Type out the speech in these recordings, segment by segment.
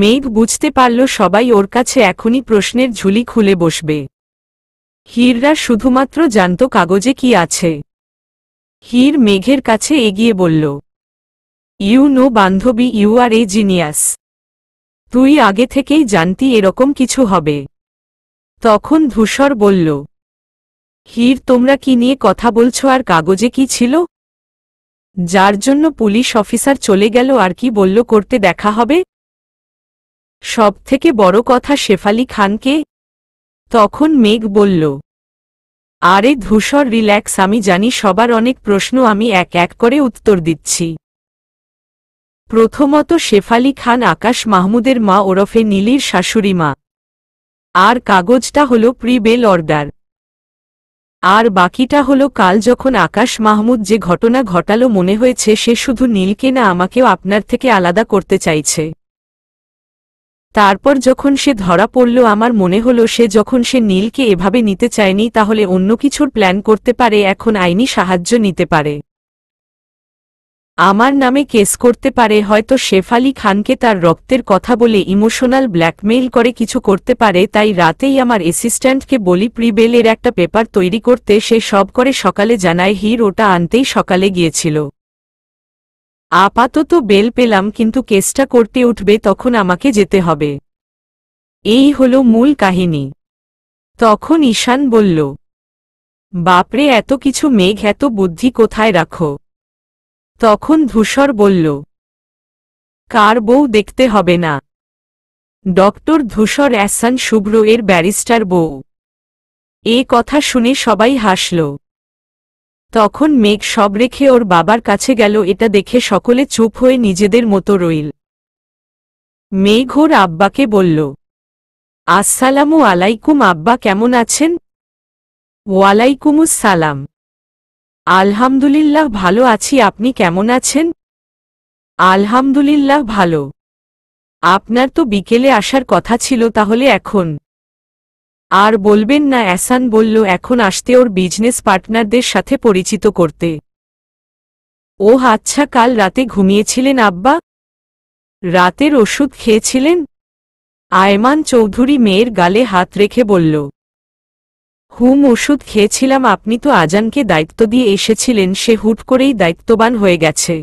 মেঘ বুঝতে পারল সবাই ওর কাছে এখনই প্রশ্নের ঝুলি খুলে বসবে হীররা শুধুমাত্র জানত কাগজে কি আছে হীর মেঘের কাছে এগিয়ে বলল ইউ নো বান্ধবী ইউ আর এ জিনিয়াস তুই আগে থেকেই জানতি এরকম কিছু হবে তখন ধূসর বলল হীর তোমরা কি নিয়ে কথা বলছ আর কাগজে কি ছিল যার জন্য পুলিশ অফিসার চলে গেল আর কি বলল করতে দেখা হবে সবথেকে বড় কথা শেফালি খানকে তখন মেঘ বলল আরে ধূসর রিল্যাক্স আমি জানি সবার অনেক প্রশ্ন আমি এক এক করে উত্তর দিচ্ছি প্রথমত শেফালি খান আকাশ মাহমুদের মা ওরফে নীলির শাশুড়ি মা আর কাগজটা হল প্রি বেল অর্ডার আর বাকিটা হলো কাল যখন আকাশ মাহমুদ যে ঘটনা ঘটালো মনে হয়েছে সে শুধু নীলকে না আমাকেও আপনার থেকে আলাদা করতে চাইছে তারপর যখন সে ধরা পড়ল আমার মনে হলো সে যখন সে নীলকে এভাবে নিতে চায়নি তাহলে অন্য কিছুর প্ল্যান করতে পারে এখন আইনি সাহায্য নিতে পারে আমার নামে কেস করতে পারে হয়তো শেফালি খানকে তার রক্তের কথা বলে ইমোশনাল ব্ল্যাকমেইল করে কিছু করতে পারে তাই রাতেই আমার অ্যাসিস্ট্যান্টকে বলি প্রিবেলের একটা পেপার তৈরি করতে সে সব করে সকালে জানায় হির ওটা আনতেই সকালে গিয়েছিল আপাতত বেল পেলাম কিন্তু কেসটা করতে উঠবে তখন আমাকে যেতে হবে এই হলো মূল কাহিনী তখন ঈশান বলল বাপরে এত কিছু মেঘ এত বুদ্ধি কোথায় রাখো তখন ধূসর বলল কার বউ দেখতে হবে না ডক্টর ধূসর অ্যাসান শুভ্র এর ব্যারিস্টার বউ এ কথা শুনে সবাই হাসল তখন মেঘ সব রেখে ওর বাবার কাছে গেল এটা দেখে সকলে চুপ হয়ে নিজেদের মতো রইল মেঘ ওর আব্বাকে বলল আসসালামু আলাইকুম আব্বা কেমন আছেন ওয়ালাইকুমুস সালাম আলহামদুলিল্লাহ ভালো আছি আপনি কেমন আছেন আলহামদুলিল্লাহ ভালো আপনার তো বিকেলে আসার কথা ছিল তাহলে এখন আর বলবেন না অ্যাসান বলল এখন আসতে ওর বিজনেস পার্টনারদের সাথে পরিচিত করতে ও আচ্ছা কাল রাতে ঘুমিয়েছিলেন আব্বা রাতের ওষুধ খেয়েছিলেন আয়মান চৌধুরী মেয়ের গালে হাত রেখে বলল হুম ওষুধ খেয়েছিলাম আপনি তো আজানকে দায়িত্ব দিয়ে এসেছিলেন সে হুট করেই দায়িত্ববান হয়ে গেছে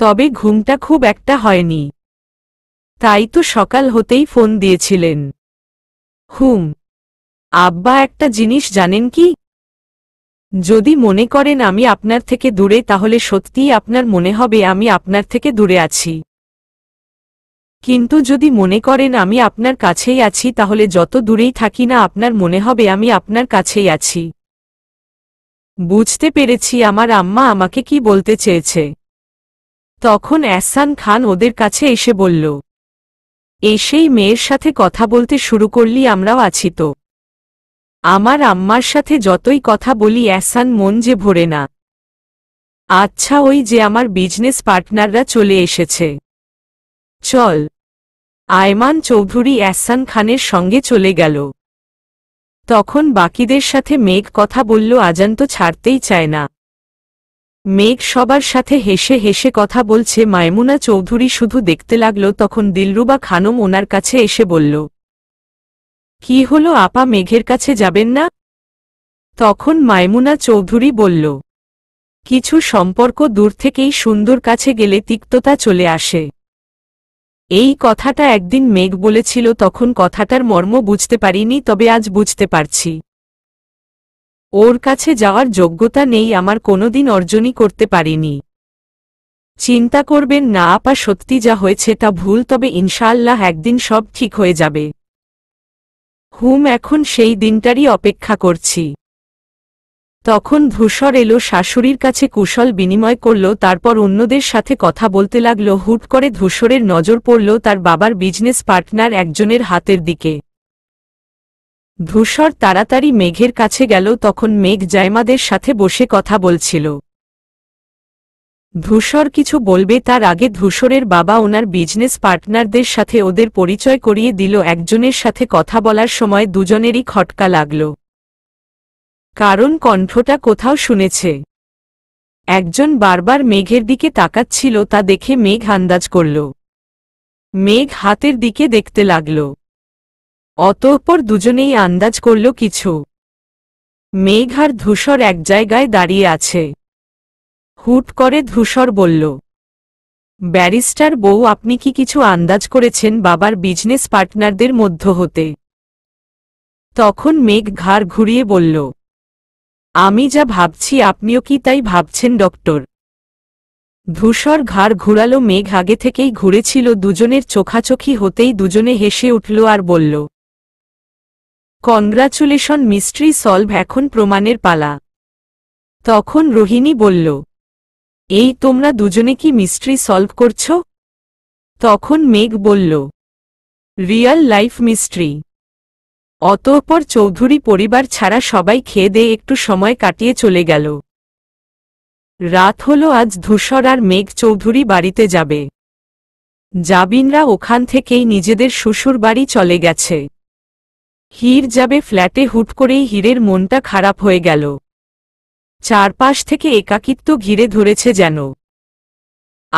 তবে ঘুমটা খুব একটা হয়নি তাই তো সকাল হতেই ফোন দিয়েছিলেন হুম আব্বা একটা জিনিস জানেন কি যদি মনে করেন আমি আপনার থেকে দূরে তাহলে সত্যিই আপনার মনে হবে আমি আপনার থেকে দূরে আছি কিন্তু যদি মনে করেন আমি আপনার কাছেই আছি তাহলে যত দূরেই থাকি না আপনার মনে হবে আমি আপনার কাছেই আছি বুঝতে পেরেছি আমার আম্মা আমাকে কি বলতে চেয়েছে তখন অ্যাসান খান ওদের কাছে এসে বলল এসেই মেয়ের সাথে কথা বলতে শুরু করলি আমরাও আছি তো আমার আম্মার সাথে যতই কথা বলি অ্যাসান মন যে ভরে না আচ্ছা ওই যে আমার বিজনেস পার্টনাররা চলে এসেছে চল আয়মান চৌধুরী অ্যাসান খানের সঙ্গে চলে গেল তখন বাকিদের সাথে মেঘ কথা বলল আজান তো ছাড়তেই চায় না মেঘ সবার সাথে হেসে হেসে কথা বলছে মায়মুনা চৌধুরী শুধু দেখতে লাগল তখন দিলরুবা খানম ওনার কাছে এসে বলল কি হল আপা মেঘের কাছে যাবেন না তখন মায়মুনা চৌধুরী বলল কিছু সম্পর্ক দূর থেকেই সুন্দর কাছে গেলে তিক্ততা চলে আসে এই কথাটা একদিন মেঘ বলেছিল তখন কথাটার মর্ম বুঝতে পারিনি তবে আজ বুঝতে পারছি ওর কাছে যাওয়ার যোগ্যতা নেই আমার কোনোদিন অর্জনই করতে পারিনি চিন্তা করবেন না আপা সত্যি যা হয়েছে তা ভুল তবে ইনশাআল্লাহ একদিন সব ঠিক হয়ে যাবে হুম এখন সেই দিনটারই অপেক্ষা করছি তখন ধূসর এলো শাশুড়ির কাছে কুশল বিনিময় করল তারপর অন্যদের সাথে কথা বলতে লাগল হুট করে ধূসরের নজর পড়ল তার বাবার বিজনেস পার্টনার একজনের হাতের দিকে ধূসর তাড়াতাড়ি মেঘের কাছে গেল তখন মেঘ জায়মাদের সাথে বসে কথা বলছিল ধূসর কিছু বলবে তার আগে ধূসরের বাবা ওনার বিজনেস পার্টনারদের সাথে ওদের পরিচয় করিয়ে দিল একজনের সাথে কথা বলার সময় দুজনেরই খটকা লাগল কারণ কণ্ঠটা কোথাও শুনেছে একজন বারবার মেঘের দিকে তাকাচ্ছিল তা দেখে মেঘ আন্দাজ করল মেঘ হাতের দিকে দেখতে লাগল অতঃপর দুজনেই আন্দাজ করল কিছু মেঘ আর ধূসর এক জায়গায় দাঁড়িয়ে আছে হুট করে ধূসর বলল ব্যারিস্টার বউ আপনি কি কিছু আন্দাজ করেছেন বাবার বিজনেস পার্টনারদের মধ্য হতে তখন মেঘ ঘাড় ঘুরিয়ে বলল আমি যা ভাবছি আপনিও কি তাই ভাবছেন ডক্টর ধূসর ঘাড় ঘুরালো মেঘ আগে থেকেই ঘুরেছিল দুজনের চোখাচোখি হতেই দুজনে হেসে উঠল আর বলল কংগ্রাচুলেশন মিস্ট্রি সলভ এখন প্রমাণের পালা তখন রোহিণী বলল এই তোমরা দুজনে কি মিস্ট্রি সলভ করছ তখন মেঘ বলল রিয়াল লাইফ মিস্ট্রি অতঃপর চৌধুরী পরিবার ছাড়া সবাই খেয়ে দে একটু সময় কাটিয়ে চলে গেল রাত হল আজ ধূসর আর মেঘ চৌধুরী বাড়িতে যাবে জাবিনরা ওখান থেকেই নিজেদের শ্বশুর বাড়ি চলে গেছে হীর যাবে ফ্ল্যাটে হুট করেই হীরের মনটা খারাপ হয়ে গেল চারপাশ থেকে একাকিত্ব ঘিরে ধরেছে যেন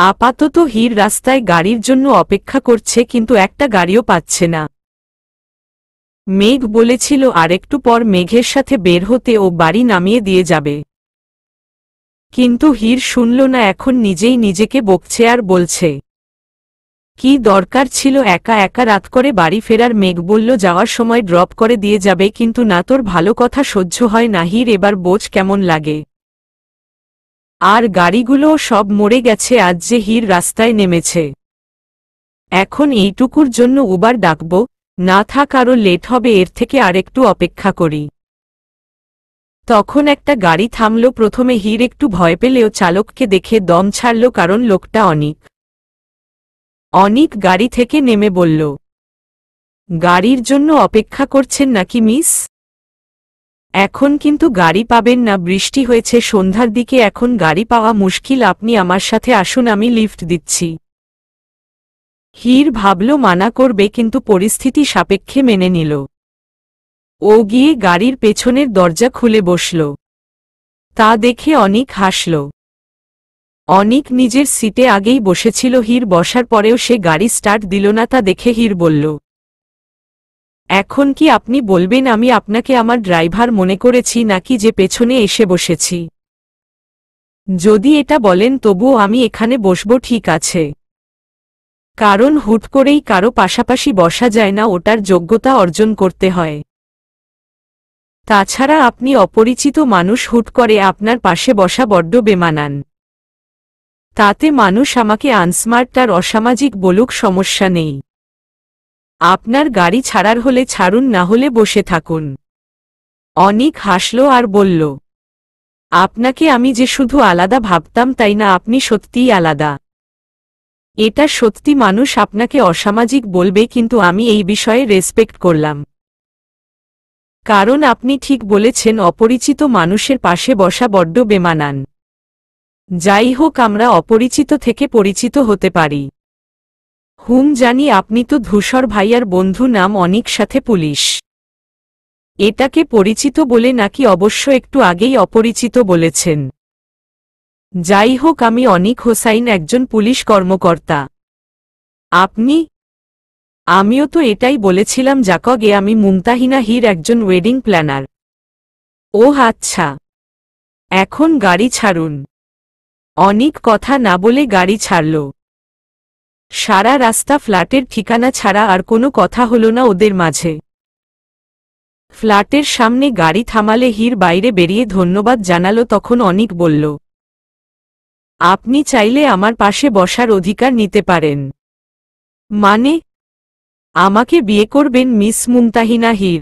আপাতত হীর রাস্তায় গাড়ির জন্য অপেক্ষা করছে কিন্তু একটা গাড়িও পাচ্ছে না মেঘ বলেছিল আরেকটু পর মেঘের সাথে বের হতে ও বাড়ি নামিয়ে দিয়ে যাবে কিন্তু হীর শুনল না এখন নিজেই নিজেকে বকছে আর বলছে কি দরকার ছিল একা একা রাত করে বাড়ি ফেরার মেঘ বলল যাওয়ার সময় ড্রপ করে দিয়ে যাবে কিন্তু না তোর ভালো কথা সহ্য হয় নাহির এবার বোঝ কেমন লাগে আর গাড়িগুলোও সব মরে গেছে আজ যে হির রাস্তায় নেমেছে এখন এইটুকুর জন্য উবার ডাকব না থাক আরও লেট হবে এর থেকে আরেকটু অপেক্ষা করি তখন একটা গাড়ি থামল প্রথমে হির একটু ভয় পেলেও চালককে দেখে দম ছাড়ল কারণ লোকটা অনেক অনিক গাড়ি থেকে নেমে বলল গাড়ির জন্য অপেক্ষা করছেন নাকি মিস এখন কিন্তু গাড়ি পাবেন না বৃষ্টি হয়েছে সন্ধ্যার দিকে এখন গাড়ি পাওয়া মুশকিল আপনি আমার সাথে আসুন আমি লিফট দিচ্ছি হির ভাবল মানা করবে কিন্তু পরিস্থিতি সাপেক্ষে মেনে নিল ও গিয়ে গাড়ির পেছনের দরজা খুলে বসল তা দেখে অনেক হাসল অনিক নিজের সিটে আগেই বসেছিল হীর বসার পরেও সে গাড়ি স্টার্ট দিল না তা দেখে হীর বলল এখন কি আপনি বলবেন আমি আপনাকে আমার ড্রাইভার মনে করেছি নাকি যে পেছনে এসে বসেছি যদি এটা বলেন তবুও আমি এখানে বসব ঠিক আছে কারণ হুট করেই কারো পাশাপাশি বসা যায় না ওটার যোগ্যতা অর্জন করতে হয় তাছাড়া আপনি অপরিচিত মানুষ হুট করে আপনার পাশে বসা বড্ড বেমানান তাতে মানুষ আমাকে আনস্মার্ট আর অসামাজিক বলুক সমস্যা নেই আপনার গাড়ি ছাড়ার হলে ছাড়ুন না হলে বসে থাকুন অনিক হাসল আর বলল আপনাকে আমি যে শুধু আলাদা ভাবতাম তাই না আপনি সত্যিই আলাদা এটা সত্যি মানুষ আপনাকে অসামাজিক বলবে কিন্তু আমি এই বিষয়ে রেসপেক্ট করলাম কারণ আপনি ঠিক বলেছেন অপরিচিত মানুষের পাশে বসা বড্ড বেমানান যাই হোক আমরা অপরিচিত থেকে পরিচিত হতে পারি হুম জানি আপনি তো ধূসর ভাইয়ার বন্ধু নাম অনেক সাথে পুলিশ এটাকে পরিচিত বলে নাকি অবশ্য একটু আগেই অপরিচিত বলেছেন যাই হোক আমি অনিক হোসাইন একজন পুলিশ কর্মকর্তা আপনি আমিও তো এটাই বলেছিলাম জাকগে আমি মুমতাহিনা হির একজন ওয়েডিং প্ল্যানার ও আচ্ছা এখন গাড়ি ছাড়ুন অনেক কথা না বলে গাড়ি ছাড়ল সারা রাস্তা ফ্ল্যাটের ঠিকানা ছাড়া আর কোনো কথা হল না ওদের মাঝে ফ্ল্যাটের সামনে গাড়ি থামালে হীর বাইরে বেরিয়ে ধন্যবাদ জানালো তখন অনিক বলল আপনি চাইলে আমার পাশে বসার অধিকার নিতে পারেন মানে আমাকে বিয়ে করবেন মিস মুমতাহিনা হীর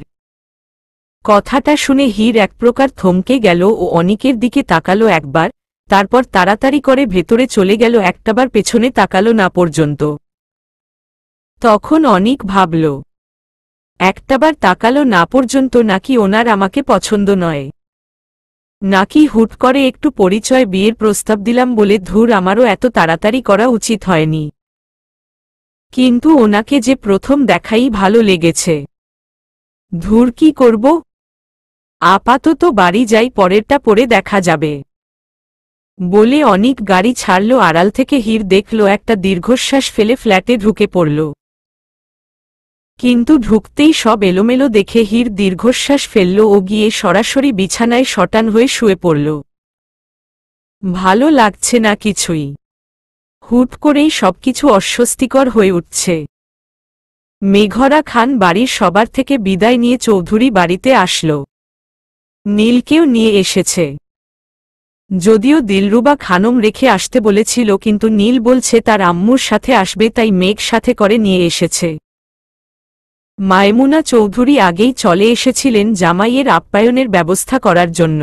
কথাটা শুনে হীর এক প্রকার থমকে গেল ও অনিকের দিকে তাকালো একবার তারপর তাড়াতাড়ি করে ভেতরে চলে গেল একটাবার পেছনে তাকালো না পর্যন্ত তখন অনেক ভাবল একটাবার তাকালো না পর্যন্ত নাকি ওনার আমাকে পছন্দ নয় নাকি হুট করে একটু পরিচয় বিয়ের প্রস্তাব দিলাম বলে ধুর আমারও এত তাড়াতাড়ি করা উচিত হয়নি কিন্তু ওনাকে যে প্রথম দেখাই ভালো লেগেছে ধুর কি করব আপাতত বাড়ি যাই পরেরটা পরে দেখা যাবে বলে অনেক গাড়ি ছাড়ল আড়াল থেকে হীর দেখল একটা দীর্ঘশ্বাস ফেলে ফ্ল্যাটে ঢুকে পড়ল কিন্তু ঢুকতেই সব এলোমেলো দেখে হীর দীর্ঘশ্বাস ফেলল ও গিয়ে সরাসরি বিছানায় শটান হয়ে শুয়ে পড়ল ভালো লাগছে না কিছুই হুট করেই সবকিছু অস্বস্তিকর হয়ে উঠছে মেঘরা খান বাড়ির সবার থেকে বিদায় নিয়ে চৌধুরী বাড়িতে আসল নীলকেও নিয়ে এসেছে যদিও দিলরুবা খানম রেখে আসতে বলেছিল কিন্তু নীল বলছে তার আম্মুর সাথে আসবে তাই মেঘ সাথে করে নিয়ে এসেছে মায়মুনা চৌধুরী আগেই চলে এসেছিলেন জামাইয়ের আপ্যায়নের ব্যবস্থা করার জন্য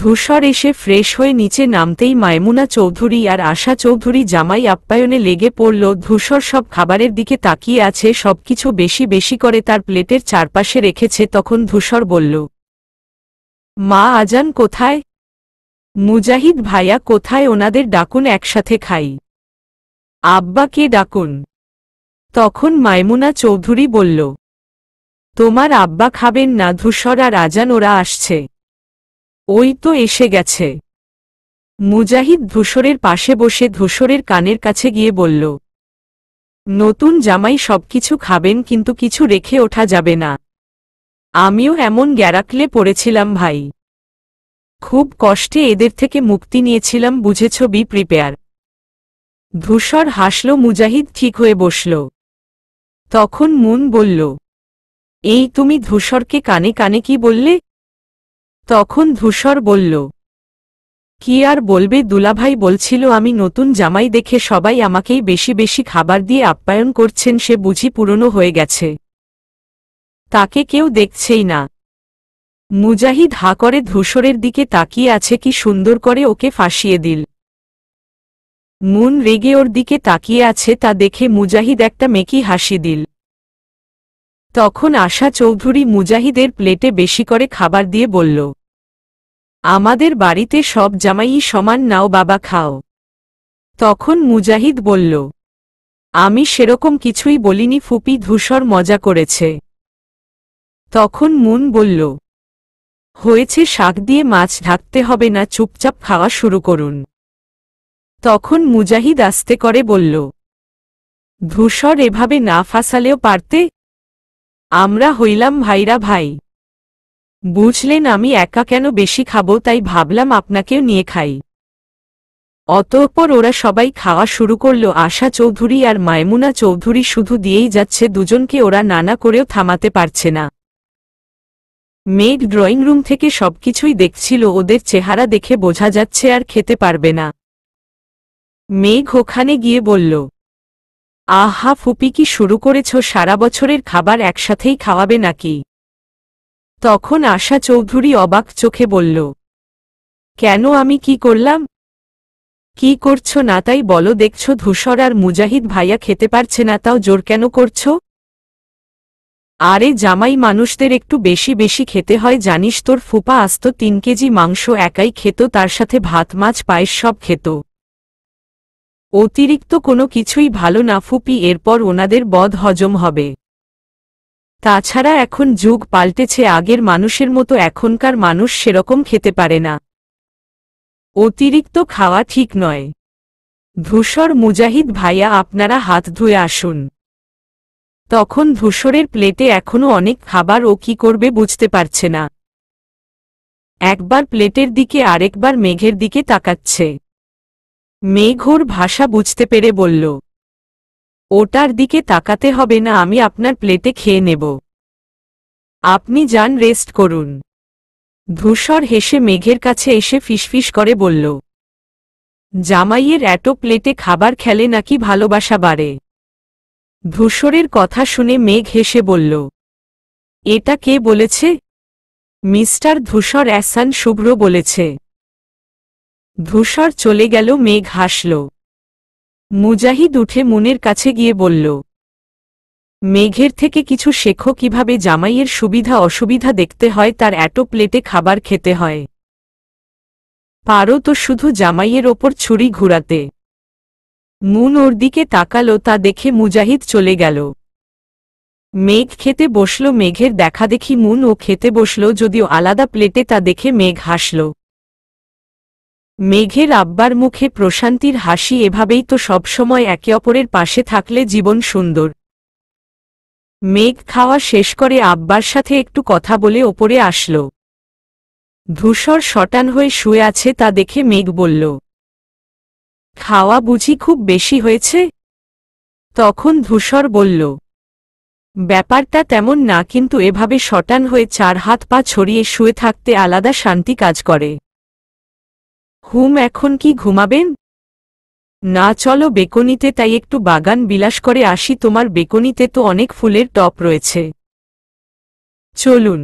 ধূসর এসে ফ্রেশ হয়ে নিচে নামতেই মায়মুনা চৌধুরী আর আশা চৌধুরী জামাই আপ্যায়নে লেগে পড়ল ধূসর সব খাবারের দিকে তাকিয়ে আছে সবকিছু বেশি বেশি করে তার প্লেটের চারপাশে রেখেছে তখন ধূসর বলল মা আজান কোথায় মুজাহিদ ভাইয়া কোথায় ওনাদের ডাকুন একসাথে খাই আব্বাকে ডাকুন তখন মাইমুনা চৌধুরী বলল তোমার আব্বা খাবেন না ধূসর আর আজান ওরা আসছে ওই তো এসে গেছে মুজাহিদ ধূসরের পাশে বসে ধূসরের কানের কাছে গিয়ে বলল নতুন জামাই সবকিছু খাবেন কিন্তু কিছু রেখে ওঠা যাবে না আমিও এমন গ্যারাকলে পড়েছিলাম ভাই খুব কষ্টে এদের থেকে মুক্তি নিয়েছিলাম বুঝেছ বি প্রিপেয়ার ধূসর হাসল মুজাহিদ ঠিক হয়ে বসল তখন মুন বলল এই তুমি ধূসরকে কানে কানে কি বললে তখন ধূসর বলল কি আর বলবে দুলাভাই বলছিল আমি নতুন জামাই দেখে সবাই আমাকেই বেশি বেশি খাবার দিয়ে আপ্যায়ন করছেন সে বুঝি পুরনো হয়ে গেছে তাকে কেউ দেখছেই না মুজাহিদ হা করে ধূসরের দিকে তাকিয়ে আছে কি সুন্দর করে ওকে ফাঁসিয়ে দিল মুন রেগে ওর দিকে তাকিয়ে আছে তা দেখে মুজাহিদ একটা মেকি হাসি দিল তখন আশা চৌধুরী মুজাহিদের প্লেটে বেশি করে খাবার দিয়ে বলল আমাদের বাড়িতে সব জামাই সমান নাও বাবা খাও তখন মুজাহিদ বলল আমি সেরকম কিছুই বলিনি ফুপি ধূসর মজা করেছে তখন মুন বলল হয়েছে শাক দিয়ে মাছ ঢাকতে হবে না চুপচাপ খাওয়া শুরু করুন তখন মুজাহিদ আস্তে করে বলল ধূসর এভাবে না ফাসালেও পারতে আমরা হইলাম ভাইরা ভাই বুঝলেন আমি একা কেন বেশি খাব তাই ভাবলাম আপনাকেও নিয়ে খাই অতঃপর ওরা সবাই খাওয়া শুরু করল আশা চৌধুরী আর মায়মুনা চৌধুরী শুধু দিয়েই যাচ্ছে দুজনকে ওরা নানা করেও থামাতে পারছে না মেঘ ড্রয়িং রুম থেকে সবকিছুই দেখছিল ওদের চেহারা দেখে বোঝা যাচ্ছে আর খেতে পারবে না মেঘ ওখানে গিয়ে বলল আহা ফুপি কি শুরু করেছ সারা বছরের খাবার একসাথেই খাওয়াবে নাকি তখন আশা চৌধুরী অবাক চোখে বলল কেন আমি কি করলাম কি করছো না তাই বলো দেখছো ধূসর আর মুজাহিদ ভাইয়া খেতে পারছে না তাও জোর কেন করছো আরে জামাই মানুষদের একটু বেশি বেশি খেতে হয় জানিস তোর ফুপা আসত তিন কেজি মাংস একাই খেত তার সাথে ভাত মাছ পায়েস সব খেত অতিরিক্ত কোনো কিছুই ভালো না ফুপি এরপর ওনাদের বদ হজম হবে তাছাড়া এখন যুগ পাল্টেছে আগের মানুষের মতো এখনকার মানুষ সেরকম খেতে পারে না অতিরিক্ত খাওয়া ঠিক নয় ধূসর মুজাহিদ ভাইয়া আপনারা হাত ধুয়ে আসুন তখন ধূসরের প্লেটে এখনও অনেক খাবার ও কি করবে বুঝতে পারছে না একবার প্লেটের দিকে আরেকবার মেঘের দিকে তাকাচ্ছে মেঘর ভাষা বুঝতে পেরে বলল ওটার দিকে তাকাতে হবে না আমি আপনার প্লেটে খেয়ে নেব আপনি যান রেস্ট করুন ধূসর হেসে মেঘের কাছে এসে ফিসফিস করে বলল জামাইয়ের এত প্লেটে খাবার খেলে নাকি ভালোবাসা বাড়ে ধূসরের কথা শুনে মেঘ হেসে বলল এটা কে বলেছে মিস্টার ধূসর অ্যাসান শুভ্র বলেছে ধূসর চলে গেল মেঘ হাসল মুজাহিদ উঠে মুনের কাছে গিয়ে বলল মেঘের থেকে কিছু শেখো কিভাবে জামাইয়ের সুবিধা অসুবিধা দেখতে হয় তার এত প্লেটে খাবার খেতে হয় পারো তো শুধু জামাইয়ের ওপর ছুরি ঘুরাতে মুন ওর দিকে তাকাল তা দেখে মুজাহিদ চলে গেল মেঘ খেতে বসল মেঘের দেখা দেখি মুন ও খেতে বসল যদিও আলাদা প্লেটে তা দেখে মেঘ হাসল মেঘের আব্বার মুখে প্রশান্তির হাসি এভাবেই তো সবসময় একে অপরের পাশে থাকলে জীবন সুন্দর মেঘ খাওয়া শেষ করে আব্বার সাথে একটু কথা বলে ওপরে আসল ধূসর শটান হয়ে শুয়ে আছে তা দেখে মেঘ বলল খাওয়া বুঝি খুব বেশি হয়েছে তখন ধূসর বলল ব্যাপারটা তেমন না কিন্তু এভাবে শটান হয়ে চার হাত পা ছড়িয়ে শুয়ে থাকতে আলাদা শান্তি কাজ করে হুম এখন কি ঘুমাবেন না চলো বেকনিতে তাই একটু বাগান বিলাস করে আসি তোমার বেকনিতে তো অনেক ফুলের টপ রয়েছে চলুন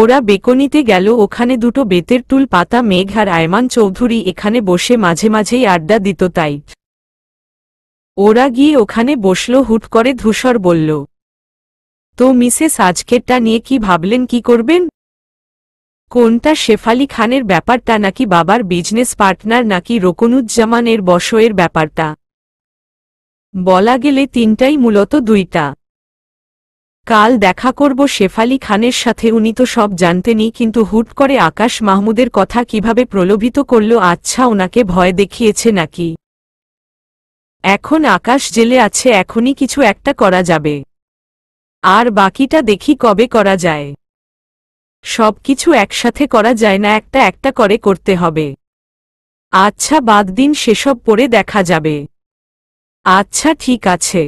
ওরা বেকনিতে গেল ওখানে দুটো বেতের টুল পাতা মেঘ আর আয়মান চৌধুরী এখানে বসে মাঝে মাঝেই আড্ডা দিত তাই ওরা গিয়ে ওখানে বসল হুট করে ধূসর বলল তো মিসেস আজকেরটা নিয়ে কি ভাবলেন কি করবেন কোনটা শেফালি খানের ব্যাপারটা নাকি বাবার বিজনেস পার্টনার নাকি রোকনুজ্জামানের বসয়ের ব্যাপারটা বলা গেলে তিনটাই মূলত দুইটা কাল দেখা করব শেফালি খানের সাথে উনি তো সব জানতেনি কিন্তু হুট করে আকাশ মাহমুদের কথা কিভাবে প্রলোভিত করল আচ্ছা ওনাকে ভয় দেখিয়েছে নাকি এখন আকাশ জেলে আছে এখনই কিছু একটা করা যাবে আর বাকিটা দেখি কবে করা যায় সব কিছু একসাথে করা যায় না একটা একটা করে করতে হবে আচ্ছা বাদ দিন সেসব পরে দেখা যাবে আচ্ছা ঠিক আছে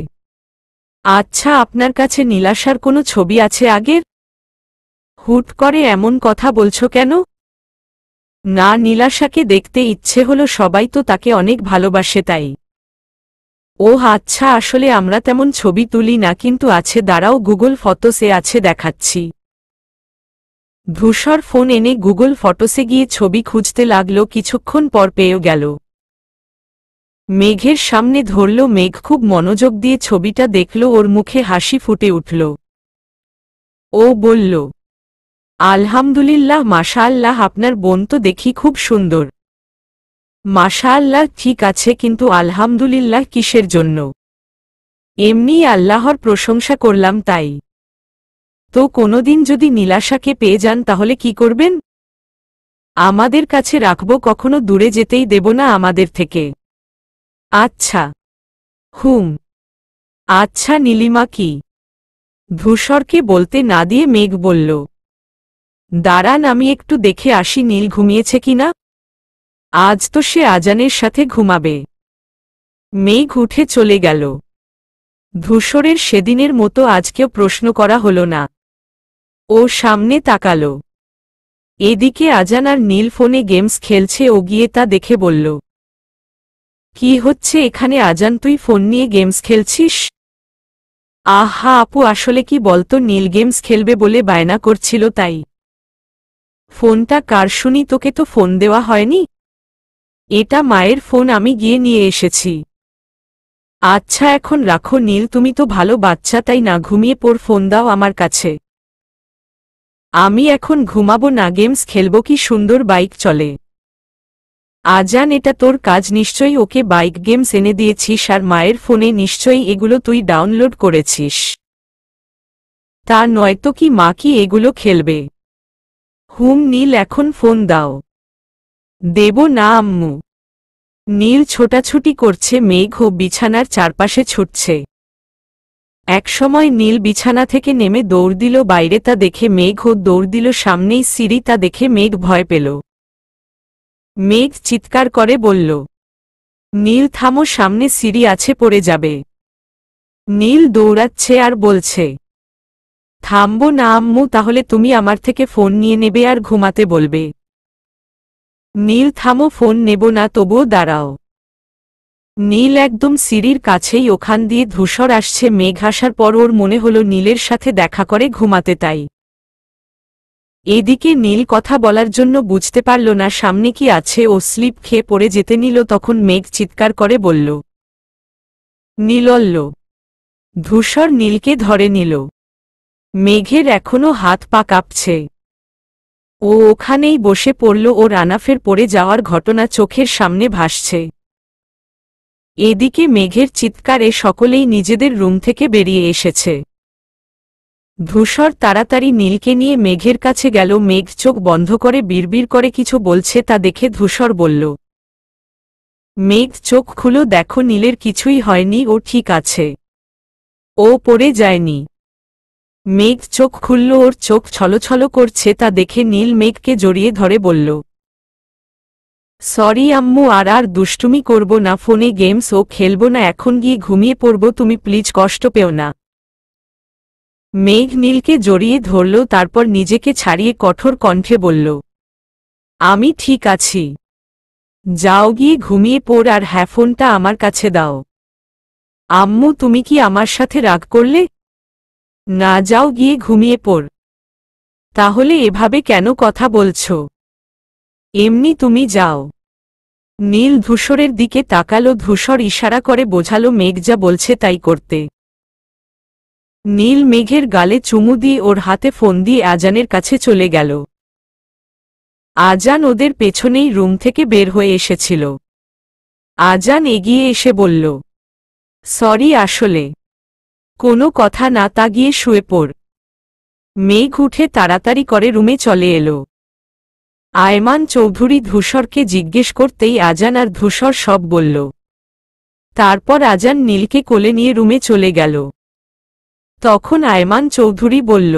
আচ্ছা আপনার কাছে নীলাশার কোনো ছবি আছে আগের হুট করে এমন কথা বলছ কেন না নীলাশাকে দেখতে ইচ্ছে হলো সবাই তো তাকে অনেক ভালোবাসে তাই ও আচ্ছা আসলে আমরা তেমন ছবি তুলি না কিন্তু আছে দাঁড়াও গুগল ফটোসে আছে দেখাচ্ছি ধূসর ফোন এনে গুগল ফটোসে গিয়ে ছবি খুঁজতে লাগলো কিছুক্ষণ পর পেয়েও গেল মেঘের সামনে ধরল মেঘ খুব মনোযোগ দিয়ে ছবিটা দেখল ওর মুখে হাসি ফুটে উঠল ও বলল আলহামদুলিল্লাহ মাশাআল্লাহ আপনার বোন তো দেখি খুব সুন্দর মাশাআল্লাহ ঠিক আছে কিন্তু আলহামদুলিল্লাহ কিসের জন্য এমনি আল্লাহর প্রশংসা করলাম তাই তো কোনোদিন যদি নীলাশাকে পেয়ে যান তাহলে কি করবেন আমাদের কাছে রাখব কখনো দূরে যেতেই দেব না আমাদের থেকে আচ্ছা হুম আচ্ছা নীলিমা কি ধূসরকে বলতে না দিয়ে মেঘ বলল দাঁড়ান আমি একটু দেখে আসি নীল ঘুমিয়েছে কিনা আজ তো সে আজানের সাথে ঘুমাবে মেঘ উঠে চলে গেল ধূসরের সেদিনের মতো আজকেও প্রশ্ন করা হল না ও সামনে তাকাল এদিকে আজান আর নীল ফোনে গেমস খেলছে ও গিয়ে তা দেখে বলল কি হচ্ছে এখানে আজান তুই ফোন নিয়ে গেমস খেলছিস আহা আপু আসলে কি বলতো নীল গেমস খেলবে বলে বায়না করছিল তাই ফোনটা কার শুনি তোকে তো ফোন দেওয়া হয়নি এটা মায়ের ফোন আমি গিয়ে নিয়ে এসেছি আচ্ছা এখন রাখো নীল তুমি তো ভালো বাচ্চা তাই না ঘুমিয়ে পর ফোন দাও আমার কাছে আমি এখন ঘুমাবো না গেমস খেলব কি সুন্দর বাইক চলে আজান এটা তোর কাজ নিশ্চয়ই ওকে বাইক গেমস এনে দিয়েছিস আর মায়ের ফোনে নিশ্চয়ই এগুলো তুই ডাউনলোড করেছিস তা নয়তো কি মা কি এগুলো খেলবে হুম নীল এখন ফোন দাও দেব না আম্মু নীল ছোটাছুটি করছে মেঘ ও বিছানার চারপাশে ছুটছে একসময় নীল বিছানা থেকে নেমে দৌড় দিল বাইরে তা দেখে মেঘ ও দৌড় দিল সামনেই সিঁড়ি তা দেখে মেঘ ভয় পেল মেঘ চিৎকার করে বলল নীল থামো সামনে সিঁড়ি আছে পড়ে যাবে নীল দৌড়াচ্ছে আর বলছে থামবো না আম্মু তাহলে তুমি আমার থেকে ফোন নিয়ে নেবে আর ঘুমাতে বলবে নীল থামো ফোন নেব না তবুও দাঁড়াও নীল একদম সিঁড়ির কাছেই ওখান দিয়ে ধূসর আসছে মেঘ আসার পর ওর মনে হলো নীলের সাথে দেখা করে ঘুমাতে তাই এদিকে নীল কথা বলার জন্য বুঝতে পারল না সামনে কি আছে ও স্লিপ খেয়ে পড়ে যেতে নিল তখন মেঘ চিৎকার করে বলল নীলল্ল ধূসর নীলকে ধরে নিল মেঘের এখনো হাত পা কাঁপছে ও ওখানেই বসে পড়ল ও রানাফের পড়ে যাওয়ার ঘটনা চোখের সামনে ভাসছে এদিকে মেঘের চিৎকারে সকলেই নিজেদের রুম থেকে বেরিয়ে এসেছে ধূসর তাড়াতাড়ি নীলকে নিয়ে মেঘের কাছে গেল মেঘ চোখ বন্ধ করে বিড়বিড় করে কিছু বলছে তা দেখে ধূসর বলল মেঘ চোখ খুলো দেখো নীলের কিছুই হয়নি ও ঠিক আছে ও পড়ে যায়নি মেঘ চোখ খুলল ওর চোখ ছলছল করছে তা দেখে নীল মেঘকে জড়িয়ে ধরে বলল সরি আম্মু আর আর দুষ্টুমি করব না ফোনে গেমস ও খেলব না এখন গিয়ে ঘুমিয়ে পড়ব তুমি প্লিজ কষ্ট পেও না মেঘ নীলকে জড়িয়ে ধরল তারপর নিজেকে ছাড়িয়ে কঠোর কণ্ঠে বলল আমি ঠিক আছি যাও গিয়ে ঘুমিয়ে পোর আর হ্যাফোনটা আমার কাছে দাও আম্মু তুমি কি আমার সাথে রাগ করলে না যাও গিয়ে ঘুমিয়ে পোর তাহলে এভাবে কেন কথা বলছ এমনি তুমি যাও নীল ধূসরের দিকে তাকালো ধূসর ইশারা করে বোঝালো মেঘ যা বলছে তাই করতে নীল মেঘের গালে চুমু দিয়ে ওর হাতে ফোন দিয়ে আজানের কাছে চলে গেল আজান ওদের পেছনেই রুম থেকে বের হয়ে এসেছিল আজান এগিয়ে এসে বলল সরি আসলে কোনো কথা না তা গিয়ে শুয়ে পড় মেঘ উঠে তাড়াতাড়ি করে রুমে চলে এলো আয়মান চৌধুরী ধূসরকে জিজ্ঞেস করতেই আজান আর ধূসর সব বলল তারপর আজান নীলকে কোলে নিয়ে রুমে চলে গেল তখন আয়মান চৌধুরী বলল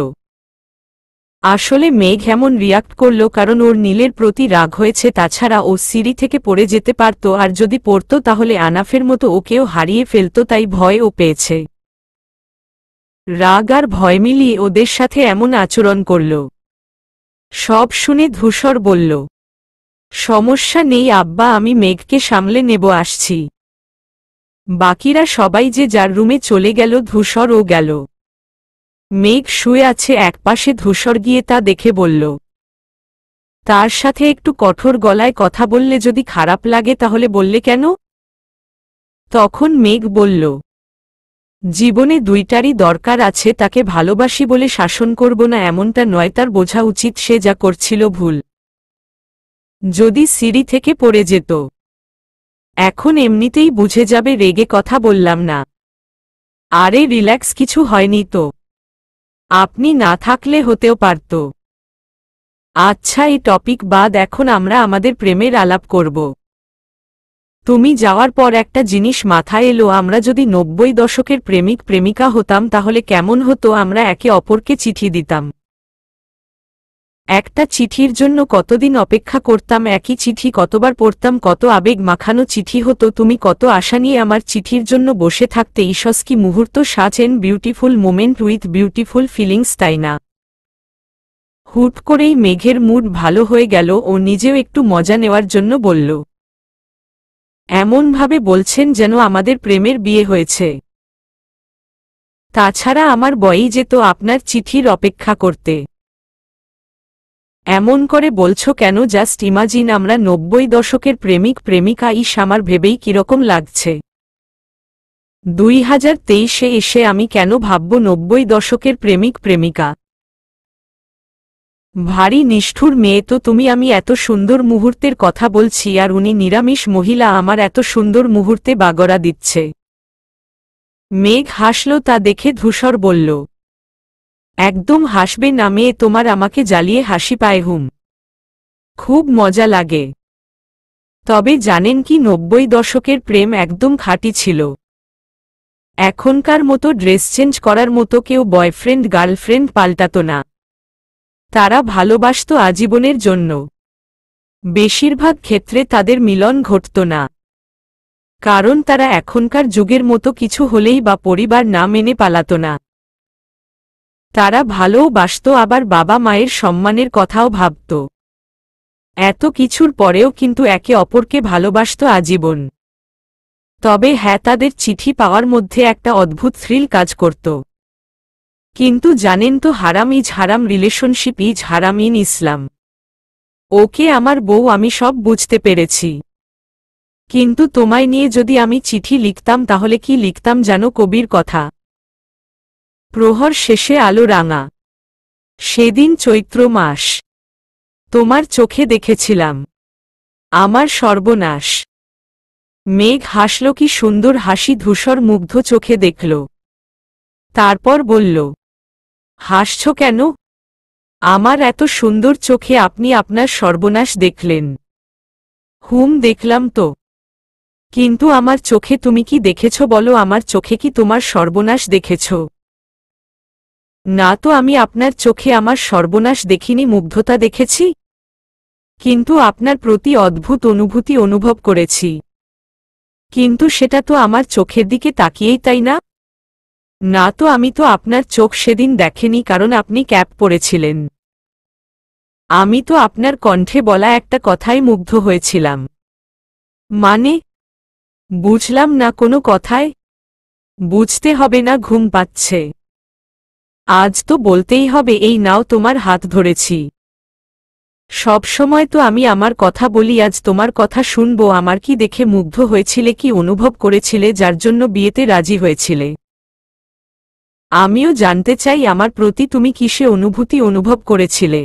আসলে মেঘ এমন রিয়াক্ট করল কারণ ওর নীলের প্রতি রাগ হয়েছে তাছাড়া ও সিঁড়ি থেকে পড়ে যেতে পারত আর যদি পড়ত তাহলে আনাফের মতো ওকেও হারিয়ে ফেলত তাই ভয় ও পেয়েছে রাগ আর ভয় মিলিয়ে ওদের সাথে এমন আচরণ করল সব শুনে ধূসর বলল সমস্যা নেই আব্বা আমি মেঘকে সামলে নেব আসছি বাকিরা সবাই যে যার রুমে চলে গেল ধূসর ও গেল মেঘ শুয়ে আছে একপাশে ধূসর গিয়ে তা দেখে বলল তার সাথে একটু কঠোর গলায় কথা বললে যদি খারাপ লাগে তাহলে বললে কেন তখন মেঘ বলল জীবনে দুইটারই দরকার আছে তাকে ভালোবাসি বলে শাসন করব না এমনটা নয় তার বোঝা উচিত সে যা করছিল ভুল যদি সিঁড়ি থেকে পড়ে যেত এখন এমনিতেই বুঝে যাবে রেগে কথা বললাম না আরে রিল্যাক্স কিছু হয়নি তো আপনি না থাকলে হতেও পারত আচ্ছা এই টপিক বাদ এখন আমরা আমাদের প্রেমের আলাপ করব তুমি যাওয়ার পর একটা জিনিস মাথায় এলো আমরা যদি নব্বই দশকের প্রেমিক প্রেমিকা হতাম তাহলে কেমন হতো আমরা একে অপরকে চিঠি দিতাম একটা চিঠির জন্য কতদিন অপেক্ষা করতাম একই চিঠি কতবার পড়তাম কত আবেগ মাখানো চিঠি হতো তুমি কত আশা নিয়ে আমার চিঠির জন্য বসে থাকতে ইসস্কি মুহূর্ত সাজ an beautiful moment with beautiful feelings তাই না হুট করেই মেঘের মুড ভালো হয়ে গেল ও নিজেও একটু মজা নেওয়ার জন্য বলল এমনভাবে বলছেন যেন আমাদের প্রেমের বিয়ে হয়েছে তাছাড়া আমার বয়ই যেত আপনার চিঠির অপেক্ষা করতে এমন করে বলছো কেন জাস্ট ইমাজিন আমরা নব্বই দশকের প্রেমিক প্রেমিকা ইস আমার ভেবেই কিরকম লাগছে দুই হাজার তেইশে এসে আমি কেন ভাবব নব্বই দশকের প্রেমিক প্রেমিকা ভারী নিষ্ঠুর মেয়ে তো তুমি আমি এত সুন্দর মুহূর্তের কথা বলছি আর উনি নিরামিষ মহিলা আমার এত সুন্দর মুহূর্তে বাগড়া দিচ্ছে মেঘ হাসল তা দেখে ধূসর বলল একদম হাসবে না মেয়ে তোমার আমাকে জ্বালিয়ে হাসি পায় হুম খুব মজা লাগে তবে জানেন কি নব্বই দশকের প্রেম একদম খাঁটি ছিল এখনকার মতো ড্রেস চেঞ্জ করার মতো কেউ বয়ফ্রেন্ড গার্লফ্রেন্ড পাল্টাত না তারা ভালোবাসত আজীবনের জন্য বেশিরভাগ ক্ষেত্রে তাদের মিলন ঘটত না কারণ তারা এখনকার যুগের মতো কিছু হলেই বা পরিবার না মেনে পালাত না তারা ভালোও বাসত আবার বাবা মায়ের সম্মানের কথাও ভাবত এত কিছুর পরেও কিন্তু একে অপরকে ভালোবাসত আজীবন তবে হ্যাঁ তাদের চিঠি পাওয়ার মধ্যে একটা অদ্ভুত থ্রিল কাজ করত কিন্তু জানেন তো haram is haram relationship is haram in Islam okay আমার বউ আমি সব বুঝতে পেরেছি কিন্তু তোমায় নিয়ে যদি আমি চিঠি লিখতাম তাহলে কি লিখতাম জানো কবির কথা প্রহর শেষে আলো রাঙা সেদিন চৈত্র মাস তোমার চোখে দেখেছিলাম আমার সর্বনাশ মেঘ হাসল কি সুন্দর হাসি ধূসর মুগ্ধ চোখে দেখল তারপর বলল হাসছ কেন আমার এত সুন্দর চোখে আপনি আপনার সর্বনাশ দেখলেন হুম দেখলাম তো কিন্তু আমার চোখে তুমি কি দেখেছ বলো আমার চোখে কি তোমার সর্বনাশ দেখেছো না তো আমি আপনার চোখে আমার সর্বনাশ দেখিনি মুগ্ধতা দেখেছি কিন্তু আপনার প্রতি অদ্ভুত অনুভূতি অনুভব করেছি কিন্তু সেটা তো আমার চোখের দিকে তাকিয়েই তাই না না তো আমি তো আপনার চোখ সেদিন দেখেনি কারণ আপনি ক্যাপ পরেছিলেন আমি তো আপনার কণ্ঠে বলা একটা কথাই মুগ্ধ হয়েছিলাম মানে বুঝলাম না কোনো কথায় বুঝতে হবে না ঘুম পাচ্ছে আজ তো বলতেই হবে এই নাও তোমার হাত ধরেছি সব সময় তো আমি আমার কথা বলি আজ তোমার কথা শুনবো আমার কি দেখে মুগ্ধ হয়েছিলে কি অনুভব করেছিলে যার জন্য বিয়েতে রাজি হয়েছিলে আমিও জানতে চাই আমার প্রতি তুমি কিসে অনুভূতি অনুভব করেছিলে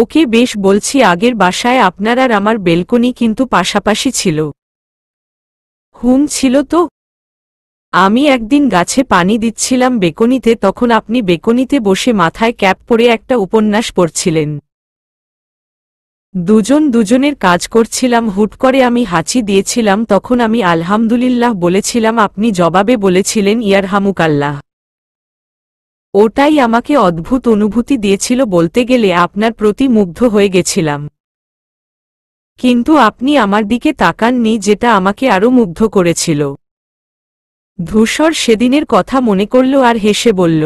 ওকে বেশ বলছি আগের বাসায় আপনার আর আমার বেলকনি কিন্তু পাশাপাশি ছিল হুম ছিল তো আমি একদিন গাছে পানি দিচ্ছিলাম বেকনিতে তখন আপনি বেকনিতে বসে মাথায় ক্যাপ পরে একটা উপন্যাস পড়ছিলেন দুজন দুজনের কাজ করছিলাম হুট করে আমি হাঁচি দিয়েছিলাম তখন আমি আলহামদুলিল্লাহ বলেছিলাম আপনি জবাবে বলেছিলেন ইয়ার হামুকাল্লাহ ওটাই আমাকে অদ্ভুত অনুভূতি দিয়েছিল বলতে গেলে আপনার প্রতি মুগ্ধ হয়ে গেছিলাম কিন্তু আপনি আমার দিকে তাকাননি যেটা আমাকে আরও মুগ্ধ করেছিল ধূসর সেদিনের কথা মনে করল আর হেসে বলল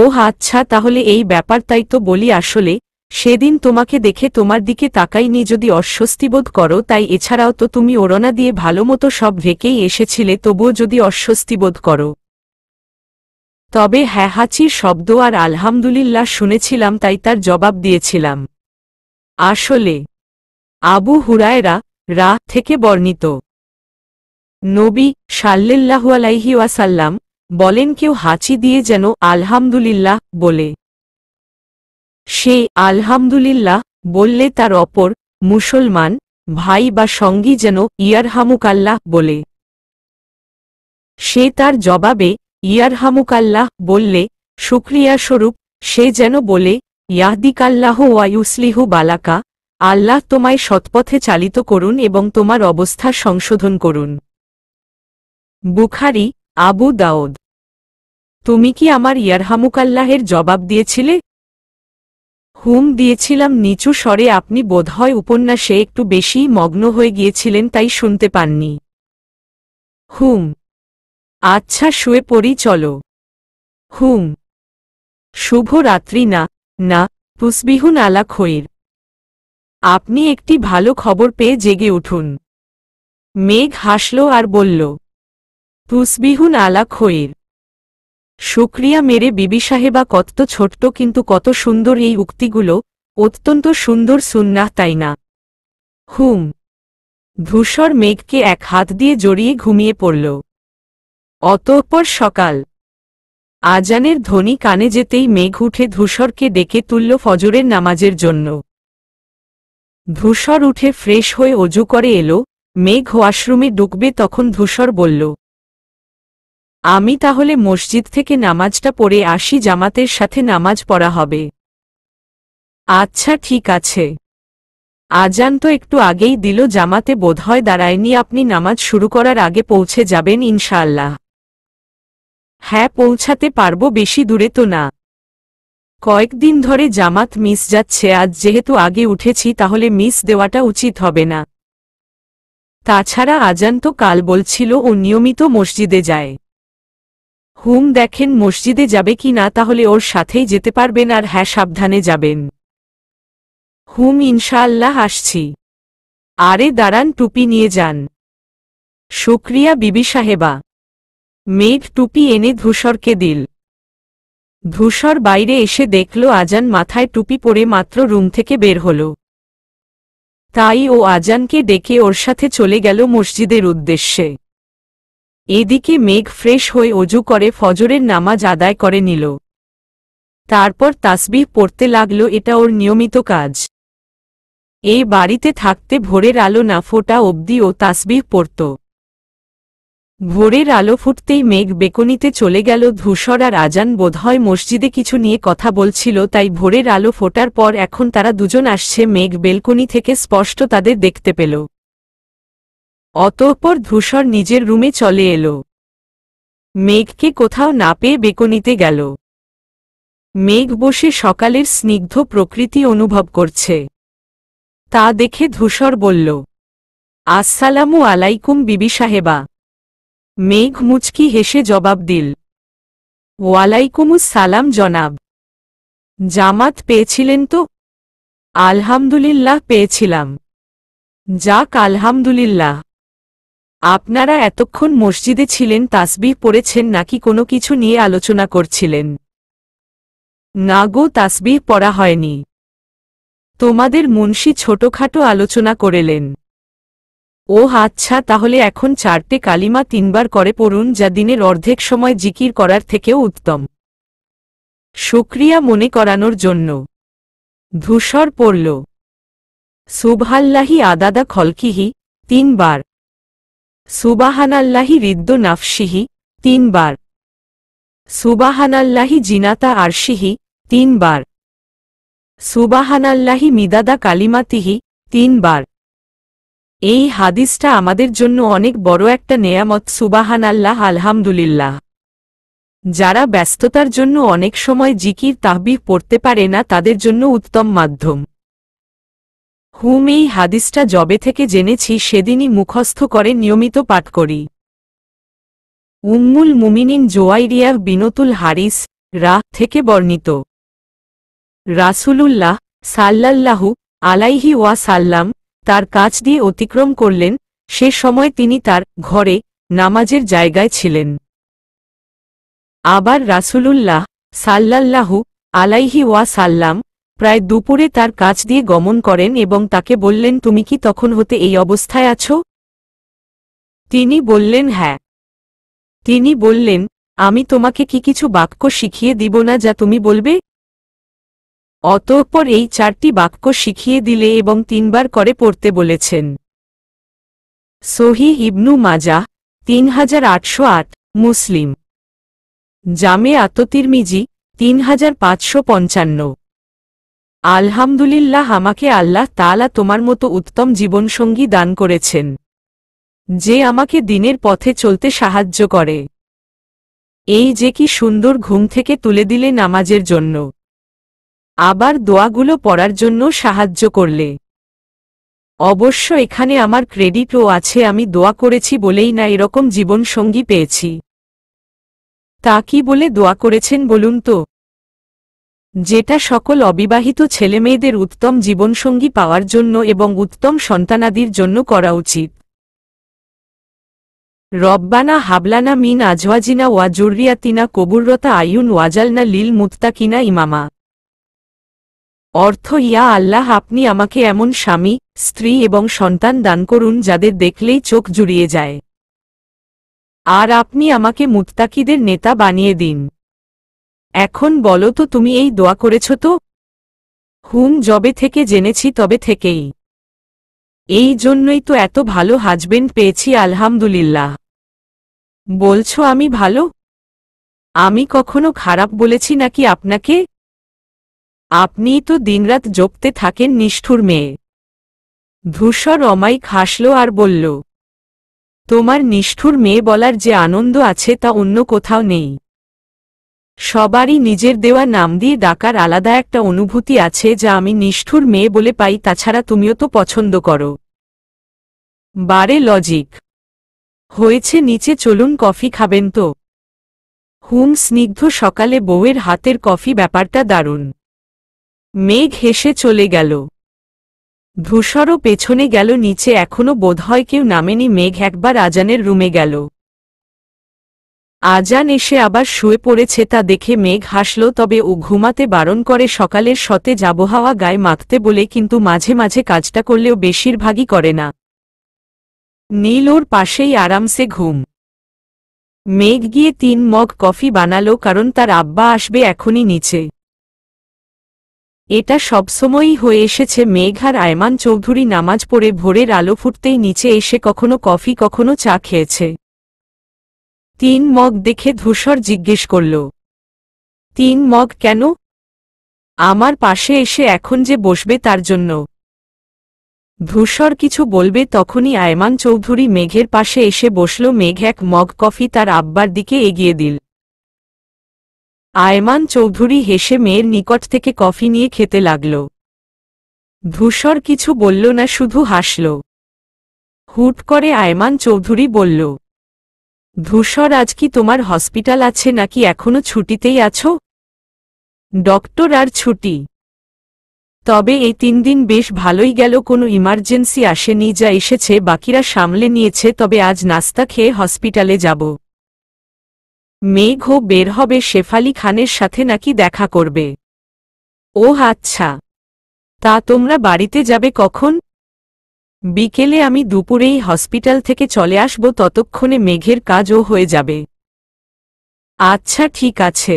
ও আচ্ছা তাহলে এই ব্যাপার তাই তো বলি আসলে সেদিন তোমাকে দেখে তোমার দিকে তাকাইনি যদি অস্বস্তিবোধ করো তাই এছাড়াও তো তুমি ওরনা দিয়ে ভালোমতো সব ভেকেই এসেছিলে তবুও যদি অস্বস্তিবোধ করো তবে হ্যাঁ হাঁচির শব্দ আর আলহামদুলিল্লাহ শুনেছিলাম তাই তার জবাব দিয়েছিলাম আসলে আবু হুরায়রা রা থেকে বর্ণিত নবী সাল্লেল্লাহু আলাইহি ওয়াসাল্লাম বলেন কেউ হাঁচি দিয়ে যেন আলহামদুলিল্লাহ বলে সে আলহামদুলিল্লাহ বললে তার অপর মুসলমান ভাই বা সঙ্গী যেন ইয়ারহামুকাল্লাহ বলে সে তার জবাবে ইয়ারহামুকাল্লাহ বললে সুক্রিয়া স্বরূপ সে যেন বলে ইয়াহদিকাল্লাহ ওয়াইউসলিহু বালাকা আল্লাহ তোমায় সৎপথে চালিত করুন এবং তোমার অবস্থা সংশোধন করুন বুখারি আবু দাউদ তুমি কি আমার ইয়ারহামুকাল্লাহের জবাব দিয়েছিলে হুম দিয়েছিলাম নিচু স্বরে আপনি বোধহয় উপন্যাসে একটু বেশি মগ্ন হয়ে গিয়েছিলেন তাই শুনতে পাননি হুম আচ্ছা শুয়ে পড়ি চলো হুম শুভ রাত্রি না না তুসবিহুন আলা খৈর আপনি একটি ভালো খবর পেয়ে জেগে উঠুন মেঘ হাসল আর বলল তুসবিহুন আলা খৈর শুক্রিয়া মেরে বিবি সাহেবা কত ছোট্ট কিন্তু কত সুন্দর এই উক্তিগুলো অত্যন্ত সুন্দর সুন্নাহ তাই না হুম ধূসর মেঘকে এক হাত দিয়ে জড়িয়ে ঘুমিয়ে পড়ল অতঃপর সকাল আজানের ধ্বনি কানে যেতেই মেঘ উঠে ধূসরকে ডেকে তুলল ফজরের নামাজের জন্য ধূসর উঠে ফ্রেশ হয়ে অজু করে এলো মেঘ ওয়াশরুমে ডুকবে তখন ধূসর বলল আমি তাহলে মসজিদ থেকে নামাজটা পড়ে আসি জামাতের সাথে নামাজ পড়া হবে আচ্ছা ঠিক আছে আজান তো একটু আগেই দিল জামাতে বোধহয় দাঁড়ায়নি আপনি নামাজ শুরু করার আগে পৌঁছে যাবেন ইনশাআল্লাহ হ্যাঁ পৌঁছাতে পারবো বেশি দূরে তো না কয়েকদিন ধরে জামাত মিস যাচ্ছে আজ যেহেতু আগে উঠেছি তাহলে মিস দেওয়াটা উচিত হবে না তাছাড়া আজান তো কাল বলছিল ও নিয়মিত মসজিদে যায় হুম দেখেন মসজিদে যাবে কি না তাহলে ওর সাথেই যেতে পারবেন আর হ্যাঁ সাবধানে যাবেন হুম ইনশাআল্লাহ আসছি আরে দাঁড়ান টুপি নিয়ে যান শুক্রিয়া বিবি সাহেবা মেঘ টুপি এনে ধূসরকে দিল ধূসর বাইরে এসে দেখল আজান মাথায় টুপি পরে মাত্র রুম থেকে বের হল তাই ও আজানকে ডেকে ওর সাথে চলে গেল মসজিদের উদ্দেশ্যে এদিকে মেঘ ফ্রেশ হয়ে অজু করে ফজরের নামাজ আদায় করে নিল তারপর তাসবিহ পড়তে লাগল এটা ওর নিয়মিত কাজ এই বাড়িতে থাকতে ভোরের আলো না ফোটা অবধি ও তাসবিহ পড়ত ভোরের আলো ফুটতেই মেঘ বেকনিতে চলে গেল ধূসর আর আজান বোধহয় মসজিদে কিছু নিয়ে কথা বলছিল তাই ভোরের আলো ফোটার পর এখন তারা দুজন আসছে মেঘ বেলকনি থেকে স্পষ্ট তাদের দেখতে পেল অতঃপর ধূসর নিজের রুমে চলে এলো মেঘকে কোথাও না পেয়ে বেকনিতে গেল মেঘ বসে সকালের স্নিগ্ধ প্রকৃতি অনুভব করছে তা দেখে ধূসর বলল আসসালামু আলাইকুম বিবি সাহেবা মেঘ মুচকি হেসে জবাব দিল ওয়ালাইকুমুস সালাম জনাব জামাত পেয়েছিলেন তো আলহামদুলিল্লাহ পেয়েছিলাম যাক আলহামদুলিল্লাহ আপনারা এতক্ষণ মসজিদে ছিলেন তাসবিহ পড়েছেন নাকি কোনো কিছু নিয়ে আলোচনা করছিলেন না গো তাসবিহ পড়া হয়নি তোমাদের মুন্সি ছোটখাটো আলোচনা করেলেন ও আচ্ছা তাহলে এখন চারটে কালিমা তিনবার করে পড়ুন যা দিনের অর্ধেক সময় জিকির করার থেকেও উত্তম সুক্রিয়া মনে করানোর জন্য ধূসর পড়ল সুভাল্লাহি আদাদা খলকিহি তিনবার সুবাহানাল্লাহি রিদ্দ নাফসিহি তিনবার সুবাহানাল্লাহি জিনাতা আরশিহি তিনবার সুবাহানাল্লাহি মিদাদা কালিমাতিহি তিনবার এই হাদিসটা আমাদের জন্য অনেক বড় একটা নেয়ামত সুবাহান আল্লাহ আলহামদুলিল্লাহ যারা ব্যস্ততার জন্য অনেক সময় জিকির তাহবিহ পড়তে পারে না তাদের জন্য উত্তম মাধ্যম হুম এই হাদিসটা জবে থেকে জেনেছি সেদিনই মুখস্থ করে নিয়মিত পাঠ করি উম্মুল মুমিনিন জোয়াইরিয়া বিনতুল হারিস রা থেকে বর্ণিত রাসুলুল্লাহ সাল্লাল্লাহু আলাইহি ওয়া সাল্লাম তার কাজ দিয়ে অতিক্রম করলেন সে সময় তিনি তার ঘরে নামাজের জায়গায় ছিলেন আবার রাসুলুল্লাহ সাল্লাল্লাহু আলাইহি ওয়া সাল্লাম প্রায় দুপুরে তার কাছ দিয়ে গমন করেন এবং তাকে বললেন তুমি কি তখন হতে এই অবস্থায় আছো তিনি বললেন হ্যাঁ তিনি বললেন আমি তোমাকে কি কিছু বাক্য শিখিয়ে দিব না যা তুমি বলবে অতঃপর এই চারটি বাক্য শিখিয়ে দিলে এবং তিনবার করে পড়তে বলেছেন সহি ইবনু মাজা তিন হাজার আটশো আট মুসলিম জামে আততির মিজি তিন হাজার পাঁচশো পঞ্চান্ন আলহামদুলিল্লাহ আমাকে আল্লাহ তালা তোমার মতো উত্তম জীবনসঙ্গী দান করেছেন যে আমাকে দিনের পথে চলতে সাহায্য করে এই যে কি সুন্দর ঘুম থেকে তুলে দিলে নামাজের জন্য আবার দোয়াগুলো পড়ার জন্য সাহায্য করলে অবশ্য এখানে আমার ক্রেডিটও আছে আমি দোয়া করেছি বলেই না এরকম জীবনসঙ্গী পেয়েছি তা কি বলে দোয়া করেছেন বলুন তো যেটা সকল অবিবাহিত ছেলেমেয়েদের উত্তম জীবনসঙ্গী পাওয়ার জন্য এবং উত্তম সন্তানাদির জন্য করা উচিত রব্বানা হাবলানা মিন আজওয়াজিনা ওয়াজুরিয়াতিনা কবুররতা আয়ুন ওয়াজালনা লিল মুক্তাকিনা ইমামা অর্থ ইয়া আল্লাহ আপনি আমাকে এমন স্বামী স্ত্রী এবং সন্তান দান করুন যাদের দেখলেই চোখ জুড়িয়ে যায় আর আপনি আমাকে মুত্তাকিদের নেতা বানিয়ে দিন এখন বলো তো তুমি এই দোয়া করেছ তো হুম জবে থেকে জেনেছি তবে থেকেই এই জন্যই তো এত ভালো হাজবেন্ড পেয়েছি আলহামদুলিল্লাহ বলছো আমি ভালো আমি কখনো খারাপ বলেছি নাকি আপনাকে আপনি তো দিনরাত জপতে থাকেন নিষ্ঠুর মেয়ে ধূসর অমাইক খাসল আর বলল তোমার নিষ্ঠুর মেয়ে বলার যে আনন্দ আছে তা অন্য কোথাও নেই সবারই নিজের দেওয়া নাম দিয়ে ডাকার আলাদা একটা অনুভূতি আছে যা আমি নিষ্ঠুর মেয়ে বলে পাই তাছাড়া তুমিও তো পছন্দ করো বারে লজিক হয়েছে নিচে চলুন কফি খাবেন তো হুম স্নিগ্ধ সকালে বউয়ের হাতের কফি ব্যাপারটা দারুণ মেঘ হেসে চলে গেল ধূসরও পেছনে গেল নিচে এখনও বোধহয় কেউ নামেনি মেঘ একবার আজানের রুমে গেল আজান এসে আবার শুয়ে পড়েছে তা দেখে মেঘ হাসল তবে ও ঘুমাতে বারণ করে সকালের সতে যাবহাওয়া গায়ে মাখতে বলে কিন্তু মাঝে মাঝে কাজটা করলেও বেশিরভাগই করে না নীল ওর পাশেই আরামসে ঘুম মেঘ গিয়ে তিন মগ কফি বানালো কারণ তার আব্বা আসবে এখনই নিচে এটা সবসময়ই হয়ে এসেছে মেঘ আর আয়মান চৌধুরী নামাজ পড়ে ভোরের আলো ফুটতেই নিচে এসে কখনো কফি কখনো চা খেয়েছে তিন মগ দেখে ধূসর জিজ্ঞেস করল তিন মগ কেন আমার পাশে এসে এখন যে বসবে তার জন্য ধূসর কিছু বলবে তখনই আয়মান চৌধুরী মেঘের পাশে এসে বসল মেঘ এক মগ কফি তার আব্বার দিকে এগিয়ে দিল আয়মান চৌধুরী হেসে মেয়ের নিকট থেকে কফি নিয়ে খেতে লাগল ধূসর কিছু বলল না শুধু হাসল হুট করে আয়মান চৌধুরী বলল ধূসর আজ কি তোমার হসপিটাল আছে নাকি এখনো ছুটিতেই আছো ডক্টর আর ছুটি তবে এই তিন দিন বেশ ভালোই গেল কোনো ইমার্জেন্সি আসেনি যা এসেছে বাকিরা সামলে নিয়েছে তবে আজ নাস্তা খেয়ে হসপিটালে যাব মেঘও বের হবে শেফালি খানের সাথে নাকি দেখা করবে ও আচ্ছা তা তোমরা বাড়িতে যাবে কখন বিকেলে আমি দুপুরেই হসপিটাল থেকে চলে আসব ততক্ষণে মেঘের কাজও হয়ে যাবে আচ্ছা ঠিক আছে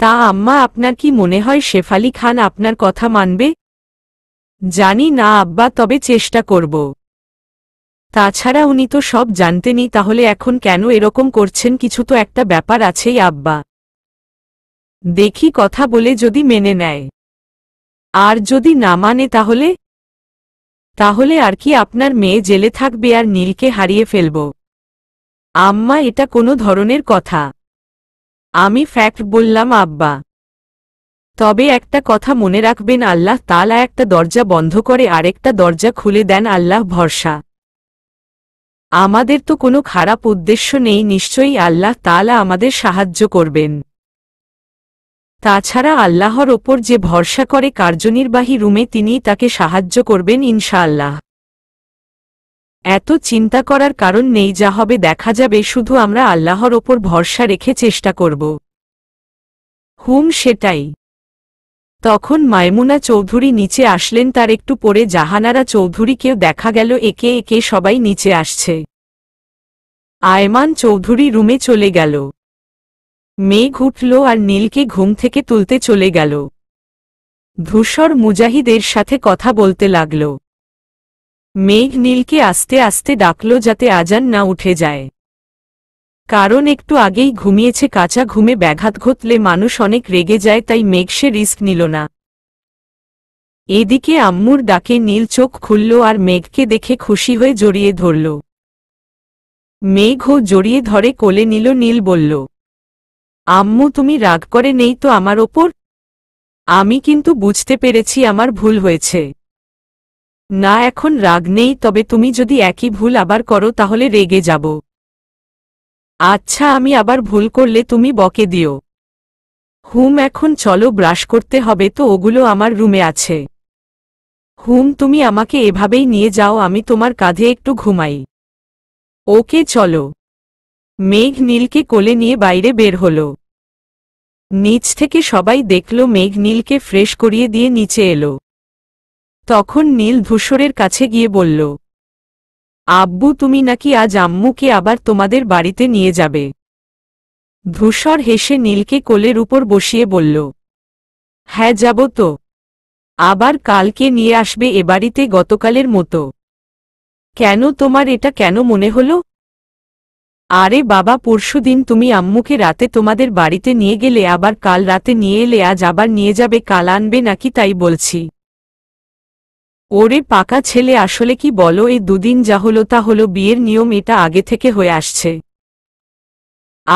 তা আম্মা আপনার কি মনে হয় শেফালি খান আপনার কথা মানবে জানি না আব্বা তবে চেষ্টা করব তাছাড়া উনি তো সব জানতেনি তাহলে এখন কেন এরকম করছেন কিছু তো একটা ব্যাপার আছেই আব্বা দেখি কথা বলে যদি মেনে নেয় আর যদি না মানে তাহলে তাহলে আর কি আপনার মেয়ে জেলে থাকবে আর নীলকে হারিয়ে ফেলব আম্মা এটা কোনো ধরনের কথা আমি ফ্যাক্ট বললাম আব্বা তবে একটা কথা মনে রাখবেন আল্লাহ তালা একটা দরজা বন্ধ করে আরেকটা দরজা খুলে দেন আল্লাহ ভরসা আমাদের তো কোনো খারাপ উদ্দেশ্য নেই নিশ্চয়ই আল্লাহ তালা আমাদের সাহায্য করবেন তাছাড়া আল্লাহর ওপর যে ভরসা করে কার্যনির্বাহী রুমে তিনি তাকে সাহায্য করবেন ইনশাআল্লাহ এত চিন্তা করার কারণ নেই যা হবে দেখা যাবে শুধু আমরা আল্লাহর ওপর ভরসা রেখে চেষ্টা করব হুম সেটাই তখন মায়মুনা চৌধুরী নিচে আসলেন তার একটু পরে জাহানারা চৌধুরীকেও দেখা গেল একে একে সবাই নিচে আসছে আয়মান চৌধুরী রুমে চলে গেল মেঘ উঠল আর নীলকে ঘুম থেকে তুলতে চলে গেল ধূসর মুজাহিদের সাথে কথা বলতে লাগল মেঘ নীলকে আস্তে আস্তে ডাকল যাতে আজান না উঠে যায় কারণ একটু আগেই ঘুমিয়েছে কাঁচা ঘুমে ব্যাঘাত ঘটলে মানুষ অনেক রেগে যায় তাই মেঘ সে রিস্ক নিল না এদিকে আম্মুর ডাকে নীল চোখ খুলল আর মেঘকে দেখে খুশি হয়ে জড়িয়ে ধরল ও জড়িয়ে ধরে কোলে নিল নীল বলল আম্মু তুমি রাগ করে নেই তো আমার ওপর আমি কিন্তু বুঝতে পেরেছি আমার ভুল হয়েছে না এখন রাগ নেই তবে তুমি যদি একই ভুল আবার করো তাহলে রেগে যাব আচ্ছা আমি আবার ভুল করলে তুমি বকে দিও হুম এখন চলো ব্রাশ করতে হবে তো ওগুলো আমার রুমে আছে হুম তুমি আমাকে এভাবেই নিয়ে যাও আমি তোমার কাঁধে একটু ঘুমাই ওকে চলো মেঘ নীলকে কোলে নিয়ে বাইরে বের হল নিচ থেকে সবাই দেখল মেঘ নীলকে ফ্রেশ করিয়ে দিয়ে নিচে এলো তখন নীল ধূসরের কাছে গিয়ে বলল আব্বু তুমি নাকি আজ আম্মুকে আবার তোমাদের বাড়িতে নিয়ে যাবে ধূসর হেসে নীলকে কোলের উপর বসিয়ে বলল হ্যাঁ যাব তো আবার কালকে নিয়ে আসবে এ বাড়িতে গতকালের মতো কেন তোমার এটা কেন মনে হলো আরে বাবা পরশু দিন তুমি আম্মুকে রাতে তোমাদের বাড়িতে নিয়ে গেলে আবার কাল রাতে নিয়ে এলে আজ আবার নিয়ে যাবে কাল আনবে নাকি তাই বলছি ওরে পাকা ছেলে আসলে কি বলো এই দুদিন যা হলো তা হলো বিয়ের নিয়ম এটা আগে থেকে হয়ে আসছে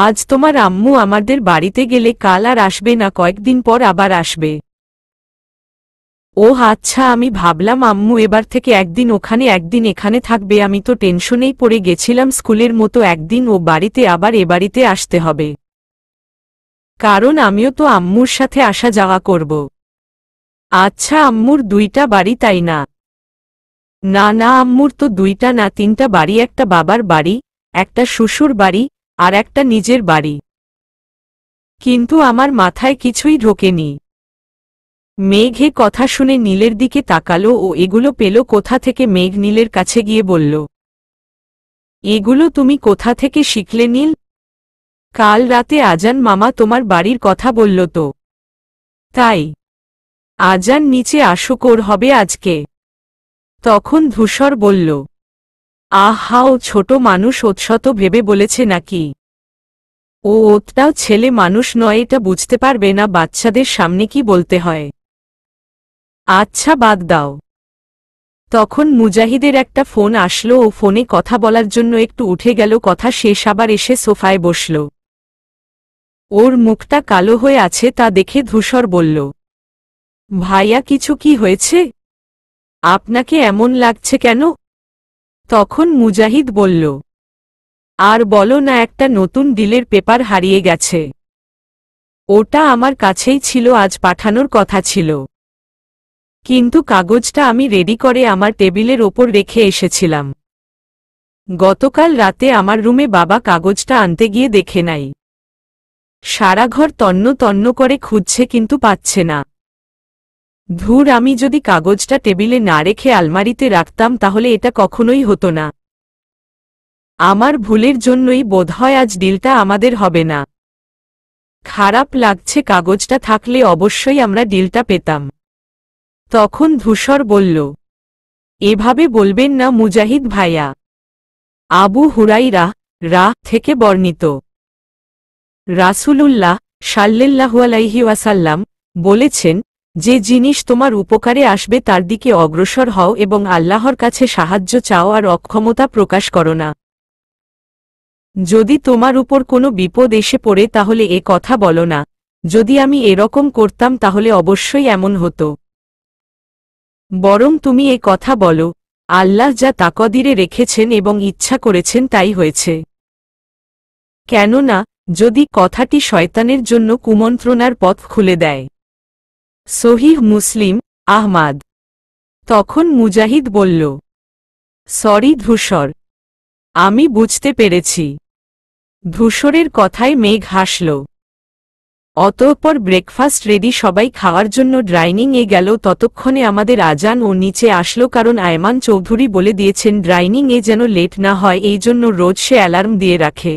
আজ তোমার আম্মু আমাদের বাড়িতে গেলে কাল আর আসবে না কয়েকদিন পর আবার আসবে ও আচ্ছা আমি ভাবলাম আম্মু এবার থেকে একদিন ওখানে একদিন এখানে থাকবে আমি তো টেনশনেই পড়ে গেছিলাম স্কুলের মতো একদিন ও বাড়িতে আবার এ বাড়িতে আসতে হবে কারণ আমিও তো আম্মুর সাথে আসা যাওয়া করব আচ্ছা আম্মুর দুইটা বাড়ি তাই না না না আম্মুর তো দুইটা না তিনটা বাড়ি একটা বাবার বাড়ি একটা শ্বশুর বাড়ি আর একটা নিজের বাড়ি কিন্তু আমার মাথায় কিছুই ঢোকেনি মেঘে কথা শুনে নীলের দিকে তাকালো ও এগুলো পেল কোথা থেকে মেঘ নীলের কাছে গিয়ে বলল এগুলো তুমি কোথা থেকে শিখলে নীল কাল রাতে আজান মামা তোমার বাড়ির কথা বলল তো তাই আজান নিচে আশুকোর হবে আজকে তখন ধূসর বলল আহাও ছোট মানুষ ওৎসত ভেবে বলেছে নাকি ও ওতটাও ছেলে মানুষ নয় এটা বুঝতে পারবে না বাচ্চাদের সামনে কি বলতে হয় আচ্ছা বাদ দাও তখন মুজাহিদের একটা ফোন আসলো ও ফোনে কথা বলার জন্য একটু উঠে গেল কথা শেষ আবার এসে সোফায় বসল ওর মুখটা কালো হয়ে আছে তা দেখে ধূসর বলল ভাইয়া কিছু কি হয়েছে আপনাকে এমন লাগছে কেন তখন মুজাহিদ বলল আর বলো না একটা নতুন ডিলের পেপার হারিয়ে গেছে ওটা আমার কাছেই ছিল আজ পাঠানোর কথা ছিল কিন্তু কাগজটা আমি রেডি করে আমার টেবিলের ওপর রেখে এসেছিলাম গতকাল রাতে আমার রুমে বাবা কাগজটা আনতে গিয়ে দেখে নাই সারা ঘর তন্ন তন্ন করে খুঁজছে কিন্তু পাচ্ছে না ধুর আমি যদি কাগজটা টেবিলে না রেখে আলমারিতে রাখতাম তাহলে এটা কখনোই হতো না আমার ভুলের জন্যই বোধহয় আজ ডিলটা আমাদের হবে না খারাপ লাগছে কাগজটা থাকলে অবশ্যই আমরা ডিলটা পেতাম তখন ধূসর বলল এভাবে বলবেন না মুজাহিদ ভাইয়া আবু হুরাইরা রা থেকে বর্ণিত রাসুলুল্লাহ আলাইহি ওয়াসাল্লাম বলেছেন যে জিনিস তোমার উপকারে আসবে তার দিকে অগ্রসর হও এবং আল্লাহর কাছে সাহায্য চাও আর অক্ষমতা প্রকাশ করো না যদি তোমার উপর কোনো বিপদ এসে পড়ে তাহলে এ কথা বলো না যদি আমি এরকম করতাম তাহলে অবশ্যই এমন হতো বরং তুমি এ কথা বলো আল্লাহ যা তাকদিরে রেখেছেন এবং ইচ্ছা করেছেন তাই হয়েছে কেননা যদি কথাটি শয়তানের জন্য কুমন্ত্রণার পথ খুলে দেয় সহিহ মুসলিম আহমাদ তখন মুজাহিদ বলল সরি ধূসর আমি বুঝতে পেরেছি ধূসরের কথায় মেঘ হাসল অতঃপর ব্রেকফাস্ট রেডি সবাই খাওয়ার জন্য ড্রাইনিংয়ে গেল ততক্ষণে আমাদের আজান ও নিচে আসলো কারণ আয়মান চৌধুরী বলে দিয়েছেন ড্রাইনিংয়ে যেন লেট না হয় এই জন্য রোজ সে অ্যালার্ম দিয়ে রাখে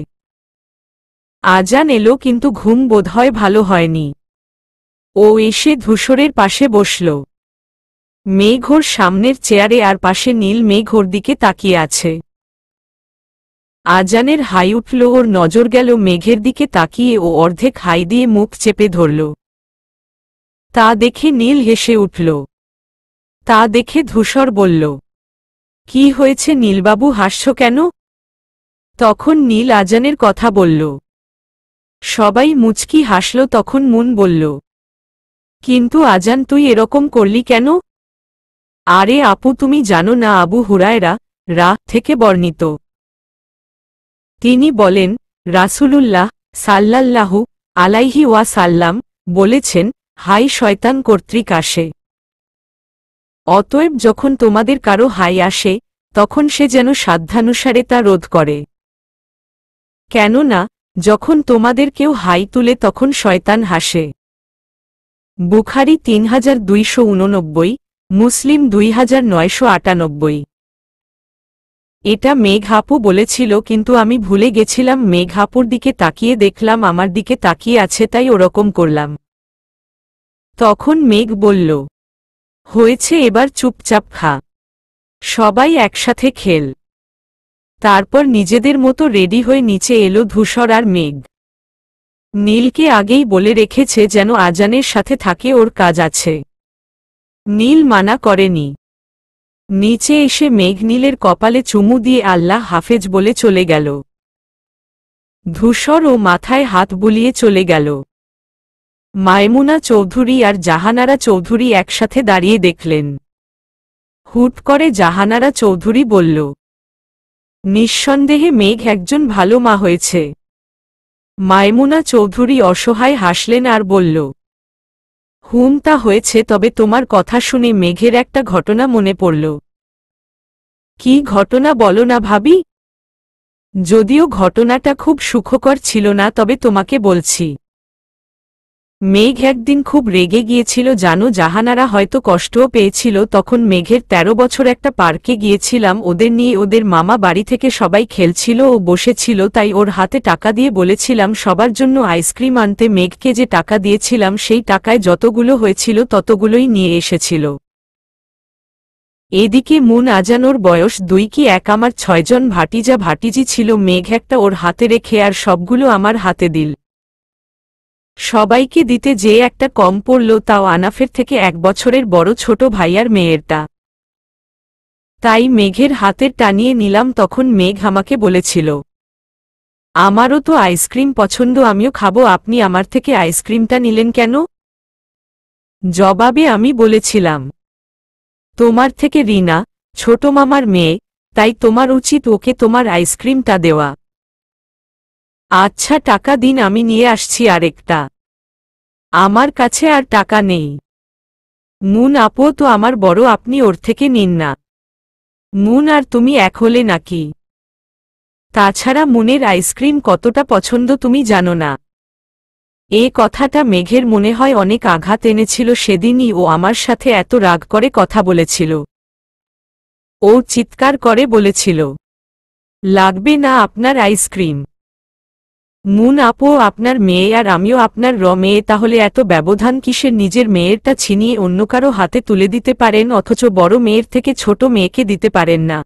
আজান এলো কিন্তু ঘুম বোধহয় ভালো হয়নি ও এসে ধূসরের পাশে বসল মেঘোর সামনের চেয়ারে আর পাশে নীল মেঘোর দিকে তাকিয়ে আছে আজানের হাই উঠল ওর নজর গেল মেঘের দিকে তাকিয়ে ও অর্ধেক হাই দিয়ে মুখ চেপে ধরল তা দেখে নীল হেসে উঠল তা দেখে ধূসর বলল কি হয়েছে নীলবাবু হাস্য কেন তখন নীল আজানের কথা বলল সবাই মুচকি হাসল তখন মুন বলল কিন্তু আজান তুই এরকম করলি কেন আরে আপু তুমি জানো না আবু হুরায়রা রা থেকে বর্ণিত তিনি বলেন রাসুলুল্লাহ সাল্লাল্লাহু আলাইহি ওয়াসাল্লাম বলেছেন হাই শয়তান কর্তৃক আসে অতএব যখন তোমাদের কারো হাই আসে তখন সে যেন সাধ্যানুসারে তা রোধ করে কেননা যখন তোমাদের কেউ হাই তুলে তখন শয়তান হাসে বুখারি তিন হাজার দুইশো মুসলিম দুই হাজার নয়শো আটানব্বই এটা মেঘহাপু বলেছিল কিন্তু আমি ভুলে গেছিলাম মেঘহাপুর দিকে তাকিয়ে দেখলাম আমার দিকে তাকিয়ে আছে তাই ওরকম করলাম তখন মেঘ বলল হয়েছে এবার চুপচাপ খা সবাই একসাথে খেল তারপর নিজেদের মতো রেডি হয়ে নিচে এলো ধূসর আর মেঘ নীলকে আগেই বলে রেখেছে যেন আজানের সাথে থাকে ওর কাজ আছে নীল মানা করেনি নিচে এসে মেঘনীলের কপালে চুমু দিয়ে আল্লাহ হাফেজ বলে চলে গেল ধূসর ও মাথায় হাত বুলিয়ে চলে গেল মায়মুনা চৌধুরী আর জাহানারা চৌধুরী একসাথে দাঁড়িয়ে দেখলেন হুট করে জাহানারা চৌধুরী বলল নিঃসন্দেহে মেঘ একজন ভালো মা হয়েছে মায়মুনা চৌধুরী অসহায় হাসলেন আর বলল হুম তা হয়েছে তবে তোমার কথা শুনে মেঘের একটা ঘটনা মনে পড়ল কি ঘটনা বলো না ভাবি যদিও ঘটনাটা খুব সুখকর ছিল না তবে তোমাকে বলছি মেঘ একদিন খুব রেগে গিয়েছিল জানো জাহানারা হয়তো কষ্টও পেয়েছিল তখন মেঘের ১৩ বছর একটা পার্কে গিয়েছিলাম ওদের নিয়ে ওদের মামা বাড়ি থেকে সবাই খেলছিল ও বসেছিল তাই ওর হাতে টাকা দিয়ে বলেছিলাম সবার জন্য আইসক্রিম আনতে মেঘকে যে টাকা দিয়েছিলাম সেই টাকায় যতগুলো হয়েছিল ততগুলোই নিয়ে এসেছিল এদিকে মুন আজানোর বয়স দুই কি এক আমার ছয়জন ভাটিজা ভাটিজি ছিল মেঘ একটা ওর হাতে রেখে আর সবগুলো আমার হাতে দিল সবাইকে দিতে যে একটা কম পড়ল তাও আনাফের থেকে এক বছরের বড় ছোট ভাইয়ার মেয়েরটা তাই মেঘের হাতের টানিয়ে নিলাম তখন মেঘ আমাকে বলেছিল আমারও তো আইসক্রিম পছন্দ আমিও খাবো আপনি আমার থেকে আইসক্রিমটা নিলেন কেন জবাবে আমি বলেছিলাম তোমার থেকে রিনা ছোট মামার মেয়ে তাই তোমার উচিত ওকে তোমার আইসক্রিমটা দেওয়া আচ্ছা টাকা দিন আমি নিয়ে আসছি আরেকটা আমার কাছে আর টাকা নেই মুন আপো তো আমার বড় আপনি ওর থেকে নিন না মুন আর তুমি এক হলে নাকি তাছাড়া মুনের আইসক্রিম কতটা পছন্দ তুমি জানো না এ কথাটা মেঘের মনে হয় অনেক আঘাত এনেছিল সেদিনই ও আমার সাথে এত রাগ করে কথা বলেছিল ও চিৎকার করে বলেছিল লাগবে না আপনার আইসক্রিম মুন আপো আপনার মেয়ে আর আমিও আপনার র মেয়ে তাহলে এত ব্যবধান কিসের নিজের মেয়েরটা ছিনিয়ে অন্য কারো হাতে তুলে দিতে পারেন অথচ বড় মেয়ের থেকে ছোট মেয়েকে দিতে পারেন না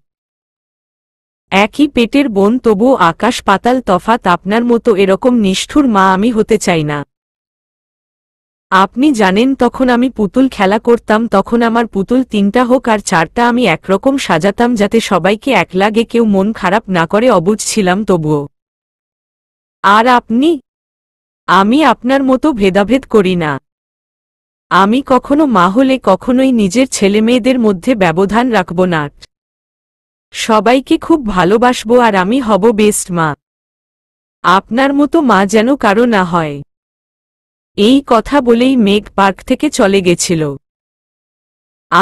একই পেটের বোন তবু আকাশ পাতাল তফাত আপনার মতো এরকম নিষ্ঠুর মা আমি হতে চাই না আপনি জানেন তখন আমি পুতুল খেলা করতাম তখন আমার পুতুল তিনটা হোক আর চারটা আমি একরকম সাজাতাম যাতে সবাইকে এক লাগে কেউ মন খারাপ না করে অবুঝ ছিলাম তবুও আর আপনি আমি আপনার মতো ভেদাভেদ করি না আমি কখনো মা হলে কখনোই নিজের ছেলেমেয়েদের মধ্যে ব্যবধান রাখব না সবাইকে খুব ভালোবাসব আর আমি হব বেস্ট মা আপনার মতো মা যেন কারো না হয় এই কথা বলেই মেঘ পার্ক থেকে চলে গেছিল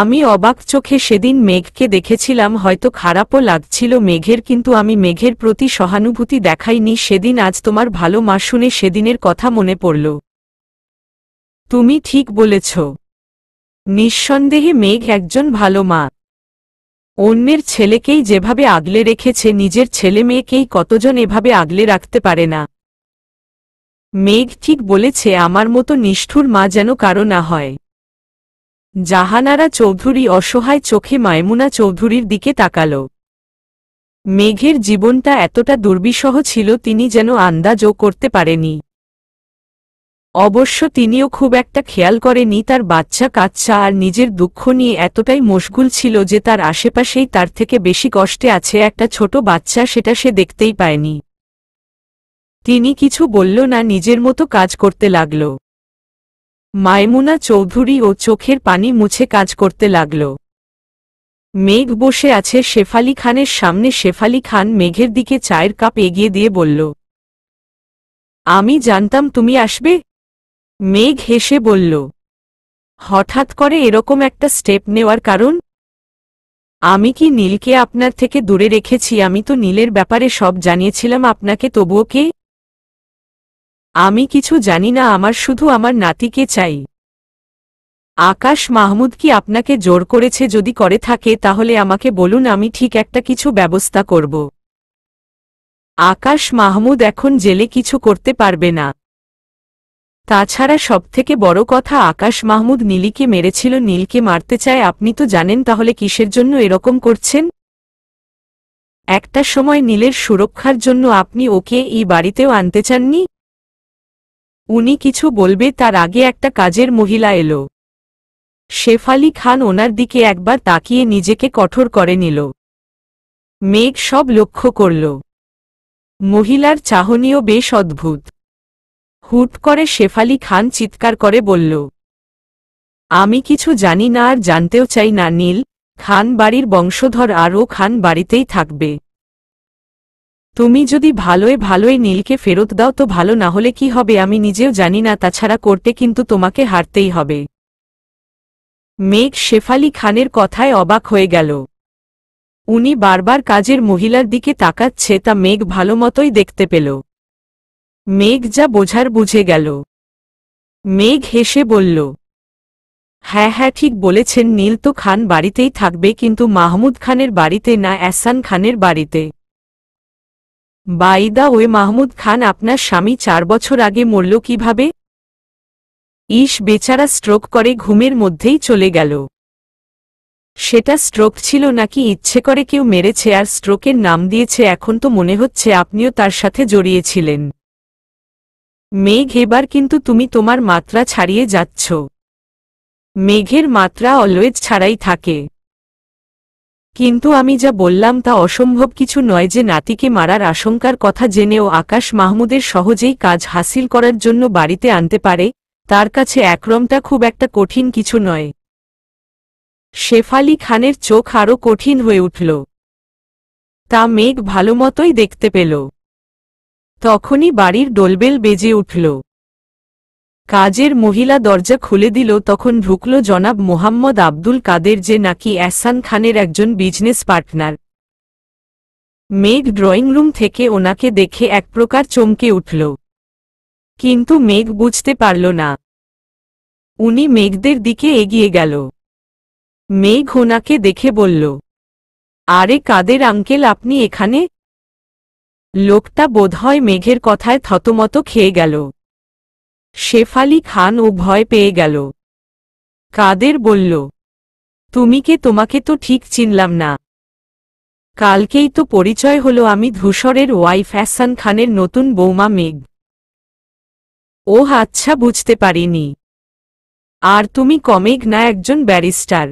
আমি অবাক চোখে সেদিন মেঘকে দেখেছিলাম হয়তো খারাপও লাগছিল মেঘের কিন্তু আমি মেঘের প্রতি সহানুভূতি দেখাইনি সেদিন আজ তোমার ভালো মা শুনে সেদিনের কথা মনে পড়ল তুমি ঠিক বলেছ নিঃসন্দেহে মেঘ একজন ভালো মা অন্যের ছেলেকেই যেভাবে আগলে রেখেছে নিজের ছেলে মেয়েকেই কতজন এভাবে আগলে রাখতে পারে না মেঘ ঠিক বলেছে আমার মতো নিষ্ঠুর মা যেন কারো না হয় জাহানারা চৌধুরী অসহায় চোখে মায়মুনা চৌধুরীর দিকে তাকাল মেঘের জীবনটা এতটা দুর্বিষহ ছিল তিনি যেন আন্দাজও করতে পারেনি অবশ্য তিনিও খুব একটা খেয়াল করেনি তার বাচ্চা কাচ্চা আর নিজের দুঃখ নিয়ে এতটাই মশগুল ছিল যে তার আশেপাশেই তার থেকে বেশি কষ্টে আছে একটা ছোট বাচ্চা সেটা সে দেখতেই পায়নি তিনি কিছু বলল না নিজের মতো কাজ করতে লাগল মায়মুনা চৌধুরী ও চোখের পানি মুছে কাজ করতে লাগল মেঘ বসে আছে শেফালি খানের সামনে শেফালি খান মেঘের দিকে চায়ের কাপ এগিয়ে দিয়ে বলল আমি জানতাম তুমি আসবে মেঘ হেসে বলল হঠাৎ করে এরকম একটা স্টেপ নেওয়ার কারণ আমি কি নীলকে আপনার থেকে দূরে রেখেছি আমি তো নীলের ব্যাপারে সব জানিয়েছিলাম আপনাকে তবুও কে আমি কিছু জানি না আমার শুধু আমার নাতিকে চাই আকাশ মাহমুদ কি আপনাকে জোর করেছে যদি করে থাকে তাহলে আমাকে বলুন আমি ঠিক একটা কিছু ব্যবস্থা করব আকাশ মাহমুদ এখন জেলে কিছু করতে পারবে না তাছাড়া সবথেকে বড় কথা আকাশ মাহমুদ নীলিকে মেরেছিল নীলকে মারতে চায় আপনি তো জানেন তাহলে কিসের জন্য এরকম করছেন একটা সময় নীলের সুরক্ষার জন্য আপনি ওকে এই বাড়িতেও আনতে চাননি উনি কিছু বলবে তার আগে একটা কাজের মহিলা এলো শেফালি খান ওনার দিকে একবার তাকিয়ে নিজেকে কঠোর করে নিল মেঘ সব লক্ষ্য করল মহিলার চাহনীয় বেশ অদ্ভুত হুট করে শেফালি খান চিৎকার করে বলল আমি কিছু জানি না আর জানতেও চাই না নীল খান বাড়ির বংশধর আরও খান বাড়িতেই থাকবে তুমি যদি ভালোয় ভালোয় নীলকে ফেরত দাও তো ভালো না হলে কি হবে আমি নিজেও জানি না তাছাড়া করতে কিন্তু তোমাকে হারতেই হবে মেঘ শেফালি খানের কথায় অবাক হয়ে গেল উনি বারবার কাজের মহিলার দিকে তাকাচ্ছে তা মেঘ ভালো মতোই দেখতে পেল মেঘ যা বোঝার বুঝে গেল মেঘ হেসে বলল হ্যাঁ হ্যাঁ ঠিক বলেছেন নীল তো খান বাড়িতেই থাকবে কিন্তু মাহমুদ খানের বাড়িতে না অ্যাসান খানের বাড়িতে বাইদা ওয়ে মাহমুদ খান আপনার স্বামী চার বছর আগে মরল কিভাবে ইস বেচারা স্ট্রোক করে ঘুমের মধ্যেই চলে গেল সেটা স্ট্রোক ছিল নাকি ইচ্ছে করে কেউ মেরেছে আর স্ট্রোকের নাম দিয়েছে এখন তো মনে হচ্ছে আপনিও তার সাথে জড়িয়েছিলেন মেঘ এবার কিন্তু তুমি তোমার মাত্রা ছাড়িয়ে যাচ্ছ মেঘের মাত্রা অলওয়েজ ছাড়াই থাকে কিন্তু আমি যা বললাম তা অসম্ভব কিছু নয় যে নাতিকে মারার আশঙ্কার কথা জেনেও আকাশ মাহমুদের সহজেই কাজ হাসিল করার জন্য বাড়িতে আনতে পারে তার কাছে একরমটা খুব একটা কঠিন কিছু নয় শেফালি খানের চোখ আরও কঠিন হয়ে উঠল তা মেঘ ভালোমতোই দেখতে পেল তখনই বাড়ির ডোলবেল বেজে উঠল কাজের মহিলা দরজা খুলে দিল তখন ঢুকল জনাব মোহাম্মদ আব্দুল কাদের যে নাকি অ্যাসান খানের একজন business partner Megh drawing room থেকে ওনাকে দেখে এক প্রকার চমকে উঠল কিন্তু মেঘ বুঝতে পারল না উনি মেঘদের দিকে এগিয়ে গেল মেঘ ওনাকে দেখে বলল আরে কাদের আঙ্কেল আপনি এখানে লোকটা বোধহয় মেঘের কথায় থতমত খেয়ে গেল শেফালি খান ও ভয় পেয়ে গেল কাদের বলল তুমি কে তোমাকে তো ঠিক চিনলাম না কালকেই তো পরিচয় হল আমি ধূসরের ওয়াইফ হ্যাসান খানের নতুন বৌমা মেঘ ও আচ্ছা বুঝতে পারিনি আর তুমি কমেঘ না একজন ব্যারিস্টার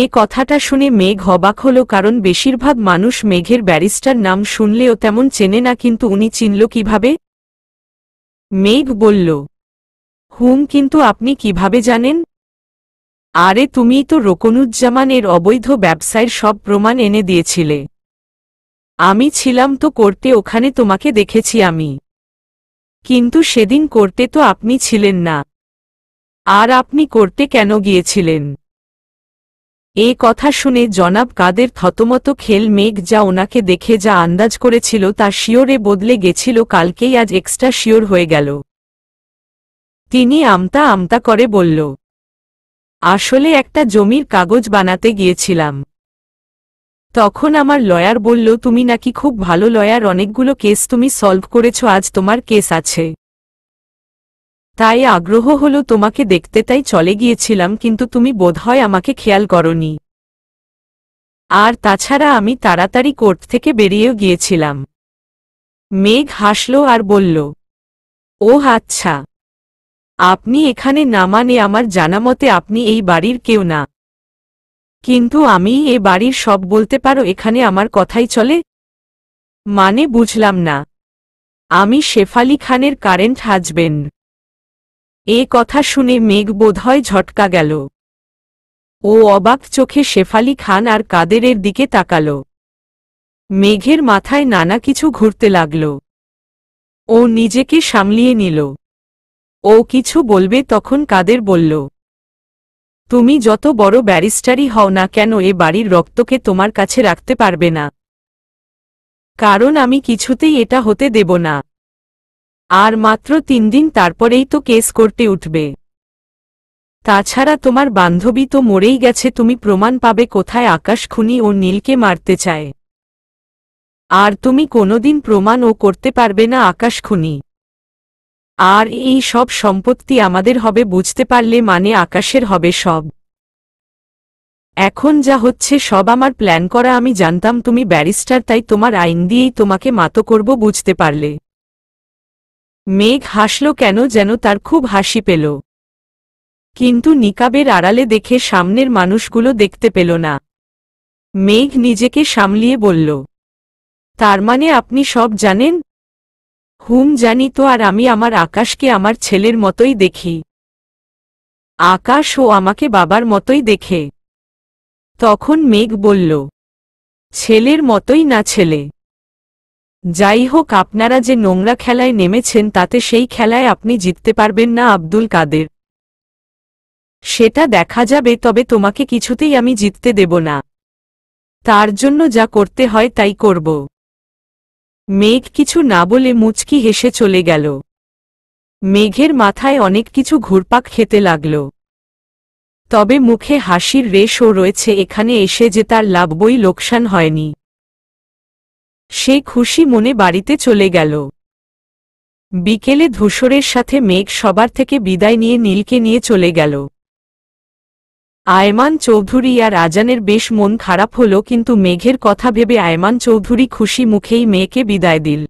এ কথাটা শুনে মেঘ হবাক হল কারণ বেশিরভাগ মানুষ মেঘের ব্যারিস্টার নাম শুনলেও তেমন চেনে না কিন্তু উনি চিনল কিভাবে মেঘ বলল হুম কিন্তু আপনি কিভাবে জানেন আরে তুমি তো রোকনুজ্জামানের অবৈধ ব্যবসায়ের সব প্রমাণ এনে দিয়েছিলে আমি ছিলাম তো করতে ওখানে তোমাকে দেখেছি আমি কিন্তু সেদিন করতে তো আপনি ছিলেন না আর আপনি করতে কেন গিয়েছিলেন এ কথা শুনে জনাব কাদের থতমত খেল মেঘ যা ওনাকে দেখে যা আন্দাজ করেছিল তা শিওরে বদলে গেছিল কালকেই আজ এক্সট্রা শিওর হয়ে গেল তিনি আমতা আমতা করে বলল আসলে একটা জমির কাগজ বানাতে গিয়েছিলাম তখন আমার লয়ার বলল তুমি নাকি খুব ভালো লয়ার অনেকগুলো কেস তুমি সলভ করেছ আজ তোমার কেস আছে তাই আগ্রহ হল তোমাকে দেখতে তাই চলে গিয়েছিলাম কিন্তু তুমি বোধহয় আমাকে খেয়াল করনি আর তাছাড়া আমি তাড়াতাড়ি কোর্ট থেকে বেরিয়েও গিয়েছিলাম মেঘ হাসল আর বলল ও আচ্ছা আপনি এখানে না মানে আমার জানামতে আপনি এই বাড়ির কেউ না কিন্তু আমি এ বাড়ির সব বলতে পারো এখানে আমার কথাই চলে মানে বুঝলাম না আমি শেফালি খানের কারেন্ট হাজবেন্ড এ কথা শুনে মেঘ বোধহয় ঝটকা গেল ও অবাক চোখে শেফালি খান আর কাদেরের দিকে তাকাল মেঘের মাথায় নানা কিছু ঘুরতে লাগল ও নিজেকে সামলিয়ে নিল ও কিছু বলবে তখন কাদের বলল তুমি যত বড় ব্যারিস্টারই হও না কেন এ বাড়ির রক্তকে তোমার কাছে রাখতে পারবে না কারণ আমি কিছুতেই এটা হতে দেব না আর মাত্র তিন দিন তারপরেই তো কেস করতে উঠবে তাছাড়া তোমার বান্ধবী তো মরেই গেছে তুমি প্রমাণ পাবে কোথায় আকাশ খুনি ও নীলকে মারতে চায় আর তুমি কোনোদিন ও করতে পারবে না আকাশ খুনি আর এই সব সম্পত্তি আমাদের হবে বুঝতে পারলে মানে আকাশের হবে সব এখন যা হচ্ছে সব আমার প্ল্যান করা আমি জানতাম তুমি ব্যারিস্টার তাই তোমার আইন দিয়েই তোমাকে মাতো করব বুঝতে পারলে মেঘ হাসল কেন যেন তার খুব হাসি পেল কিন্তু নিকাবের আড়ালে দেখে সামনের মানুষগুলো দেখতে পেল না মেঘ নিজেকে সামলিয়ে বলল তার মানে আপনি সব জানেন হুম জানি তো আর আমি আমার আকাশকে আমার ছেলের মতোই দেখি আকাশ ও আমাকে বাবার মতোই দেখে তখন মেঘ বলল ছেলের মতোই না ছেলে যাই হোক আপনারা যে নোংরা খেলায় নেমেছেন তাতে সেই খেলায় আপনি জিততে পারবেন না আব্দুল কাদের সেটা দেখা যাবে তবে তোমাকে কিছুতেই আমি জিততে দেব না তার জন্য যা করতে হয় তাই করব মেঘ কিছু না বলে মুচকি হেসে চলে গেল মেঘের মাথায় অনেক কিছু ঘুরপাক খেতে লাগল তবে মুখে হাসির রেশও রয়েছে এখানে এসে যে তার লাভ বই লোকসান হয়নি সে খুশি মনে বাড়িতে চলে গেল বিকেলে ধূসরের সাথে মেঘ সবার থেকে বিদায় নিয়ে নীলকে নিয়ে চলে গেল আয়মান চৌধুরী আর আজানের বেশ মন খারাপ হল কিন্তু মেঘের কথা ভেবে আয়মান চৌধুরী খুশি মুখেই মেয়েকে বিদায় দিল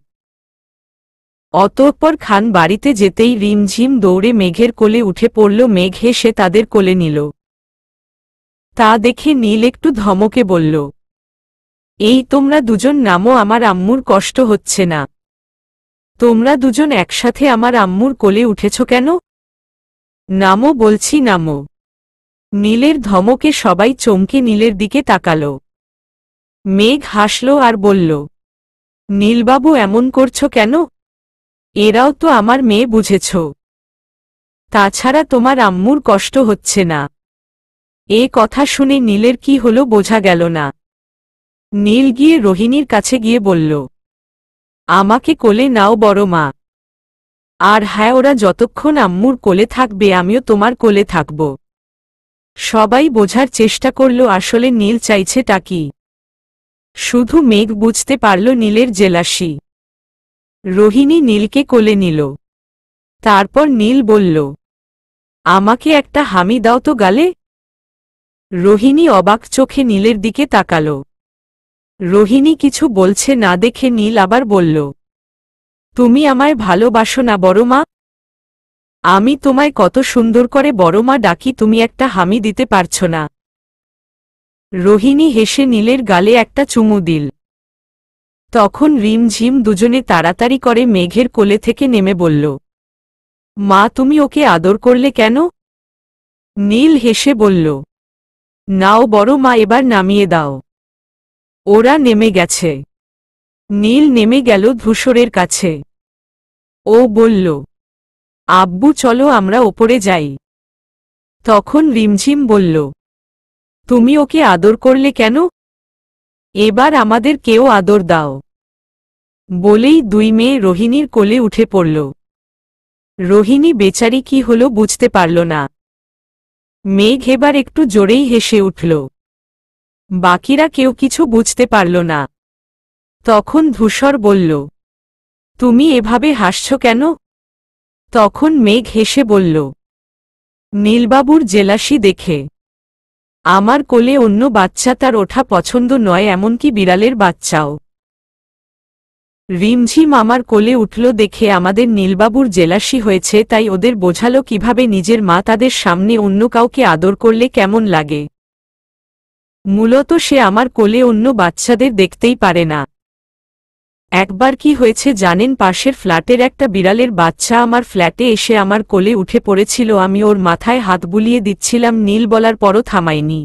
অতঃপর খান বাড়িতে যেতেই রিমঝিম দৌড়ে মেঘের কোলে উঠে পড়ল মেঘ সে তাদের কোলে নিল তা দেখে নীল একটু ধমকে বলল এই তোমরা দুজন নামও আমার আম্মুর কষ্ট হচ্ছে না তোমরা দুজন একসাথে আমার আম্মুর কোলে উঠেছ কেন নামো বলছি নামো নীলের ধমকে সবাই চমকে নীলের দিকে তাকাল মেঘ হাসল আর বলল নীলবাবু এমন করছ কেন এরাও তো আমার মেয়ে বুঝেছ তাছাড়া তোমার আম্মুর কষ্ট হচ্ছে না এ কথা শুনে নীলের কি হলো বোঝা গেল না নীল গিয়ে রোহিণীর কাছে গিয়ে বলল আমাকে কোলে নাও বড় মা আর হ্যাঁ ওরা যতক্ষণ আম্মুর কোলে থাকবে আমিও তোমার কোলে থাকব সবাই বোঝার চেষ্টা করল আসলে নীল চাইছে টাকি শুধু মেঘ বুঝতে পারল নীলের জেলাসি রোহিণী নীলকে কোলে নিল তারপর নীল বলল আমাকে একটা হামি দাও তো গালে রোহিণী অবাক চোখে নীলের দিকে তাকালো রোহিণী কিছু বলছে না দেখে নীল আবার বলল তুমি আমায় ভালোবাসো না বড়মা আমি তোমায় কত সুন্দর করে বড়মা ডাকি তুমি একটা হামি দিতে পারছ না রোহিণী হেসে নীলের গালে একটা চুমু দিল তখন রিমঝিম দুজনে তাড়াতাড়ি করে মেঘের কোলে থেকে নেমে বলল মা তুমি ওকে আদর করলে কেন নীল হেসে বলল নাও বড় মা এবার নামিয়ে দাও ওরা নেমে গেছে নীল নেমে গেল ধূসরের কাছে ও বলল আব্বু চলো আমরা ওপরে যাই তখন রিমঝিম বলল তুমি ওকে আদর করলে কেন এবার আমাদের কেউ আদর দাও বলেই দুই মেয়ে রোহিণীর কোলে উঠে পড়ল রোহিণী বেচারি কি হলো বুঝতে পারল না মেঘ এবার একটু জোরেই হেসে উঠল বাকিরা কেউ কিছু বুঝতে পারল না তখন ধূসর বলল তুমি এভাবে হাসছ কেন তখন মেঘ হেসে বলল নীলবাবুর জেলাসি দেখে আমার কোলে অন্য বাচ্চা তার ওঠা পছন্দ নয় এমনকি বিড়ালের বাচ্চাও রিমঝিম আমার কোলে উঠল দেখে আমাদের নীলবাবুর জেলাসি হয়েছে তাই ওদের বোঝালো কিভাবে নিজের মা তাদের সামনে অন্য কাউকে আদর করলে কেমন লাগে মূলত সে আমার কোলে অন্য বাচ্চাদের দেখতেই পারে না একবার কি হয়েছে জানেন পাশের ফ্ল্যাটের একটা বিড়ালের বাচ্চা আমার ফ্ল্যাটে এসে আমার কোলে উঠে পড়েছিল আমি ওর মাথায় হাত বুলিয়ে দিচ্ছিলাম নীল বলার পরও থামাইনি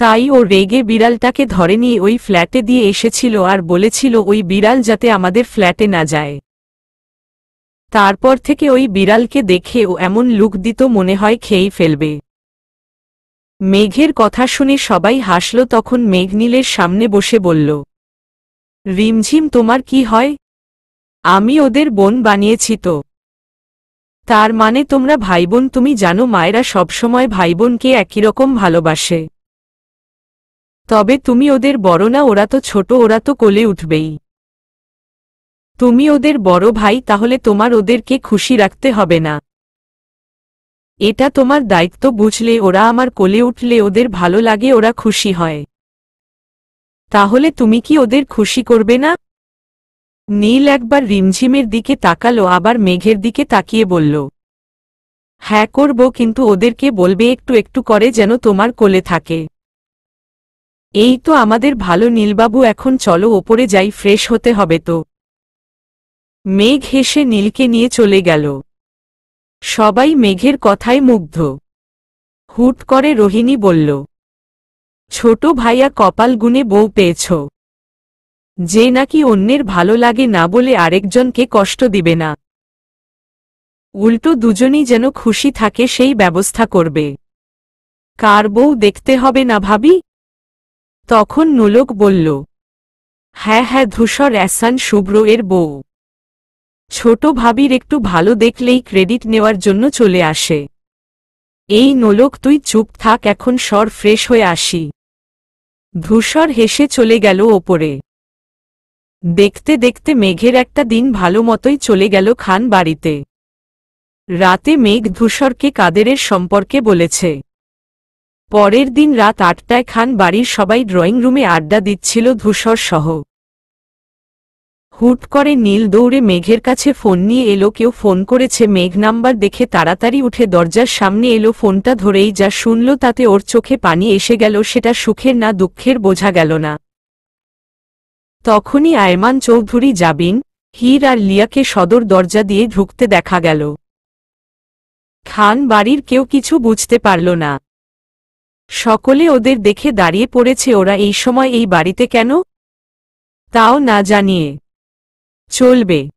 তাই ও রেগে বিড়ালটাকে ধরে নিয়ে ওই ফ্ল্যাটে দিয়ে এসেছিল আর বলেছিল ওই বিড়াল যাতে আমাদের ফ্ল্যাটে না যায় তারপর থেকে ওই বিড়ালকে দেখে ও এমন লুক দিত মনে হয় খেয়েই ফেলবে মেঘের কথা শুনে সবাই হাসল তখন মেঘনীলের সামনে বসে বলল রিমঝিম তোমার কি হয় আমি ওদের বোন বানিয়েছি তো তার মানে তোমরা বোন তুমি জানো মায়েরা সবসময় ভাইবোনকে একই রকম ভালোবাসে তবে তুমি ওদের বড় না ওরা তো ছোট ওরা তো কোলে উঠবেই তুমি ওদের বড় ভাই তাহলে তোমার ওদেরকে খুশি রাখতে হবে না এটা তোমার দায়িত্ব বুঝলে ওরা আমার কোলে উঠলে ওদের ভালো লাগে ওরা খুশি হয় তাহলে তুমি কি ওদের খুশি করবে না নীল একবার রিমঝিমের দিকে তাকালো আবার মেঘের দিকে তাকিয়ে বলল হ্যাঁ করব কিন্তু ওদেরকে বলবে একটু একটু করে যেন তোমার কোলে থাকে এই তো আমাদের ভালো নীলবাবু এখন চলো ওপরে যাই ফ্রেশ হতে হবে তো মেঘ হেসে নীলকে নিয়ে চলে গেল সবাই মেঘের কথায় মুগ্ধ হুট করে রোহিণী বলল ছোট ভাইয়া কপাল গুনে বউ পেয়েছ যে নাকি অন্যের ভালো লাগে না বলে আরেকজনকে কষ্ট দিবে না উল্টো দুজনই যেন খুশি থাকে সেই ব্যবস্থা করবে কার বউ দেখতে হবে না ভাবি তখন নোলক বলল হ্যাঁ হ্যাঁ ধূসর অ্যাসান শুভ্র এর বউ ছোট ভাবির একটু ভালো দেখলেই ক্রেডিট নেওয়ার জন্য চলে আসে এই নোলক তুই চুপ থাক এখন স্বর ফ্রেশ হয়ে আসি ধূসর হেসে চলে গেল ওপরে দেখতে দেখতে মেঘের একটা দিন ভালো মতোই চলে গেল খান বাড়িতে রাতে মেঘ ধূসরকে কাদেরের সম্পর্কে বলেছে পরের দিন রাত আটটায় খান বাড়ির সবাই ড্রয়িং রুমে আড্ডা দিচ্ছিল ধূসর সহ হুট করে নীল দৌড়ে মেঘের কাছে ফোন নিয়ে এলো কেউ ফোন করেছে মেঘ নাম্বার দেখে তাড়াতাড়ি উঠে দরজার সামনে এলো ফোনটা ধরেই যা শুনল তাতে ওর চোখে পানি এসে গেল সেটা সুখের না দুঃখের বোঝা গেল না তখনই আয়মান চৌধুরী যাবিন হির আর লিয়াকে সদর দরজা দিয়ে ঢুকতে দেখা গেল খান বাড়ির কেউ কিছু বুঝতে পারল না সকলে ওদের দেখে দাঁড়িয়ে পড়েছে ওরা এই সময় এই বাড়িতে কেন তাও না জানিয়ে চলবে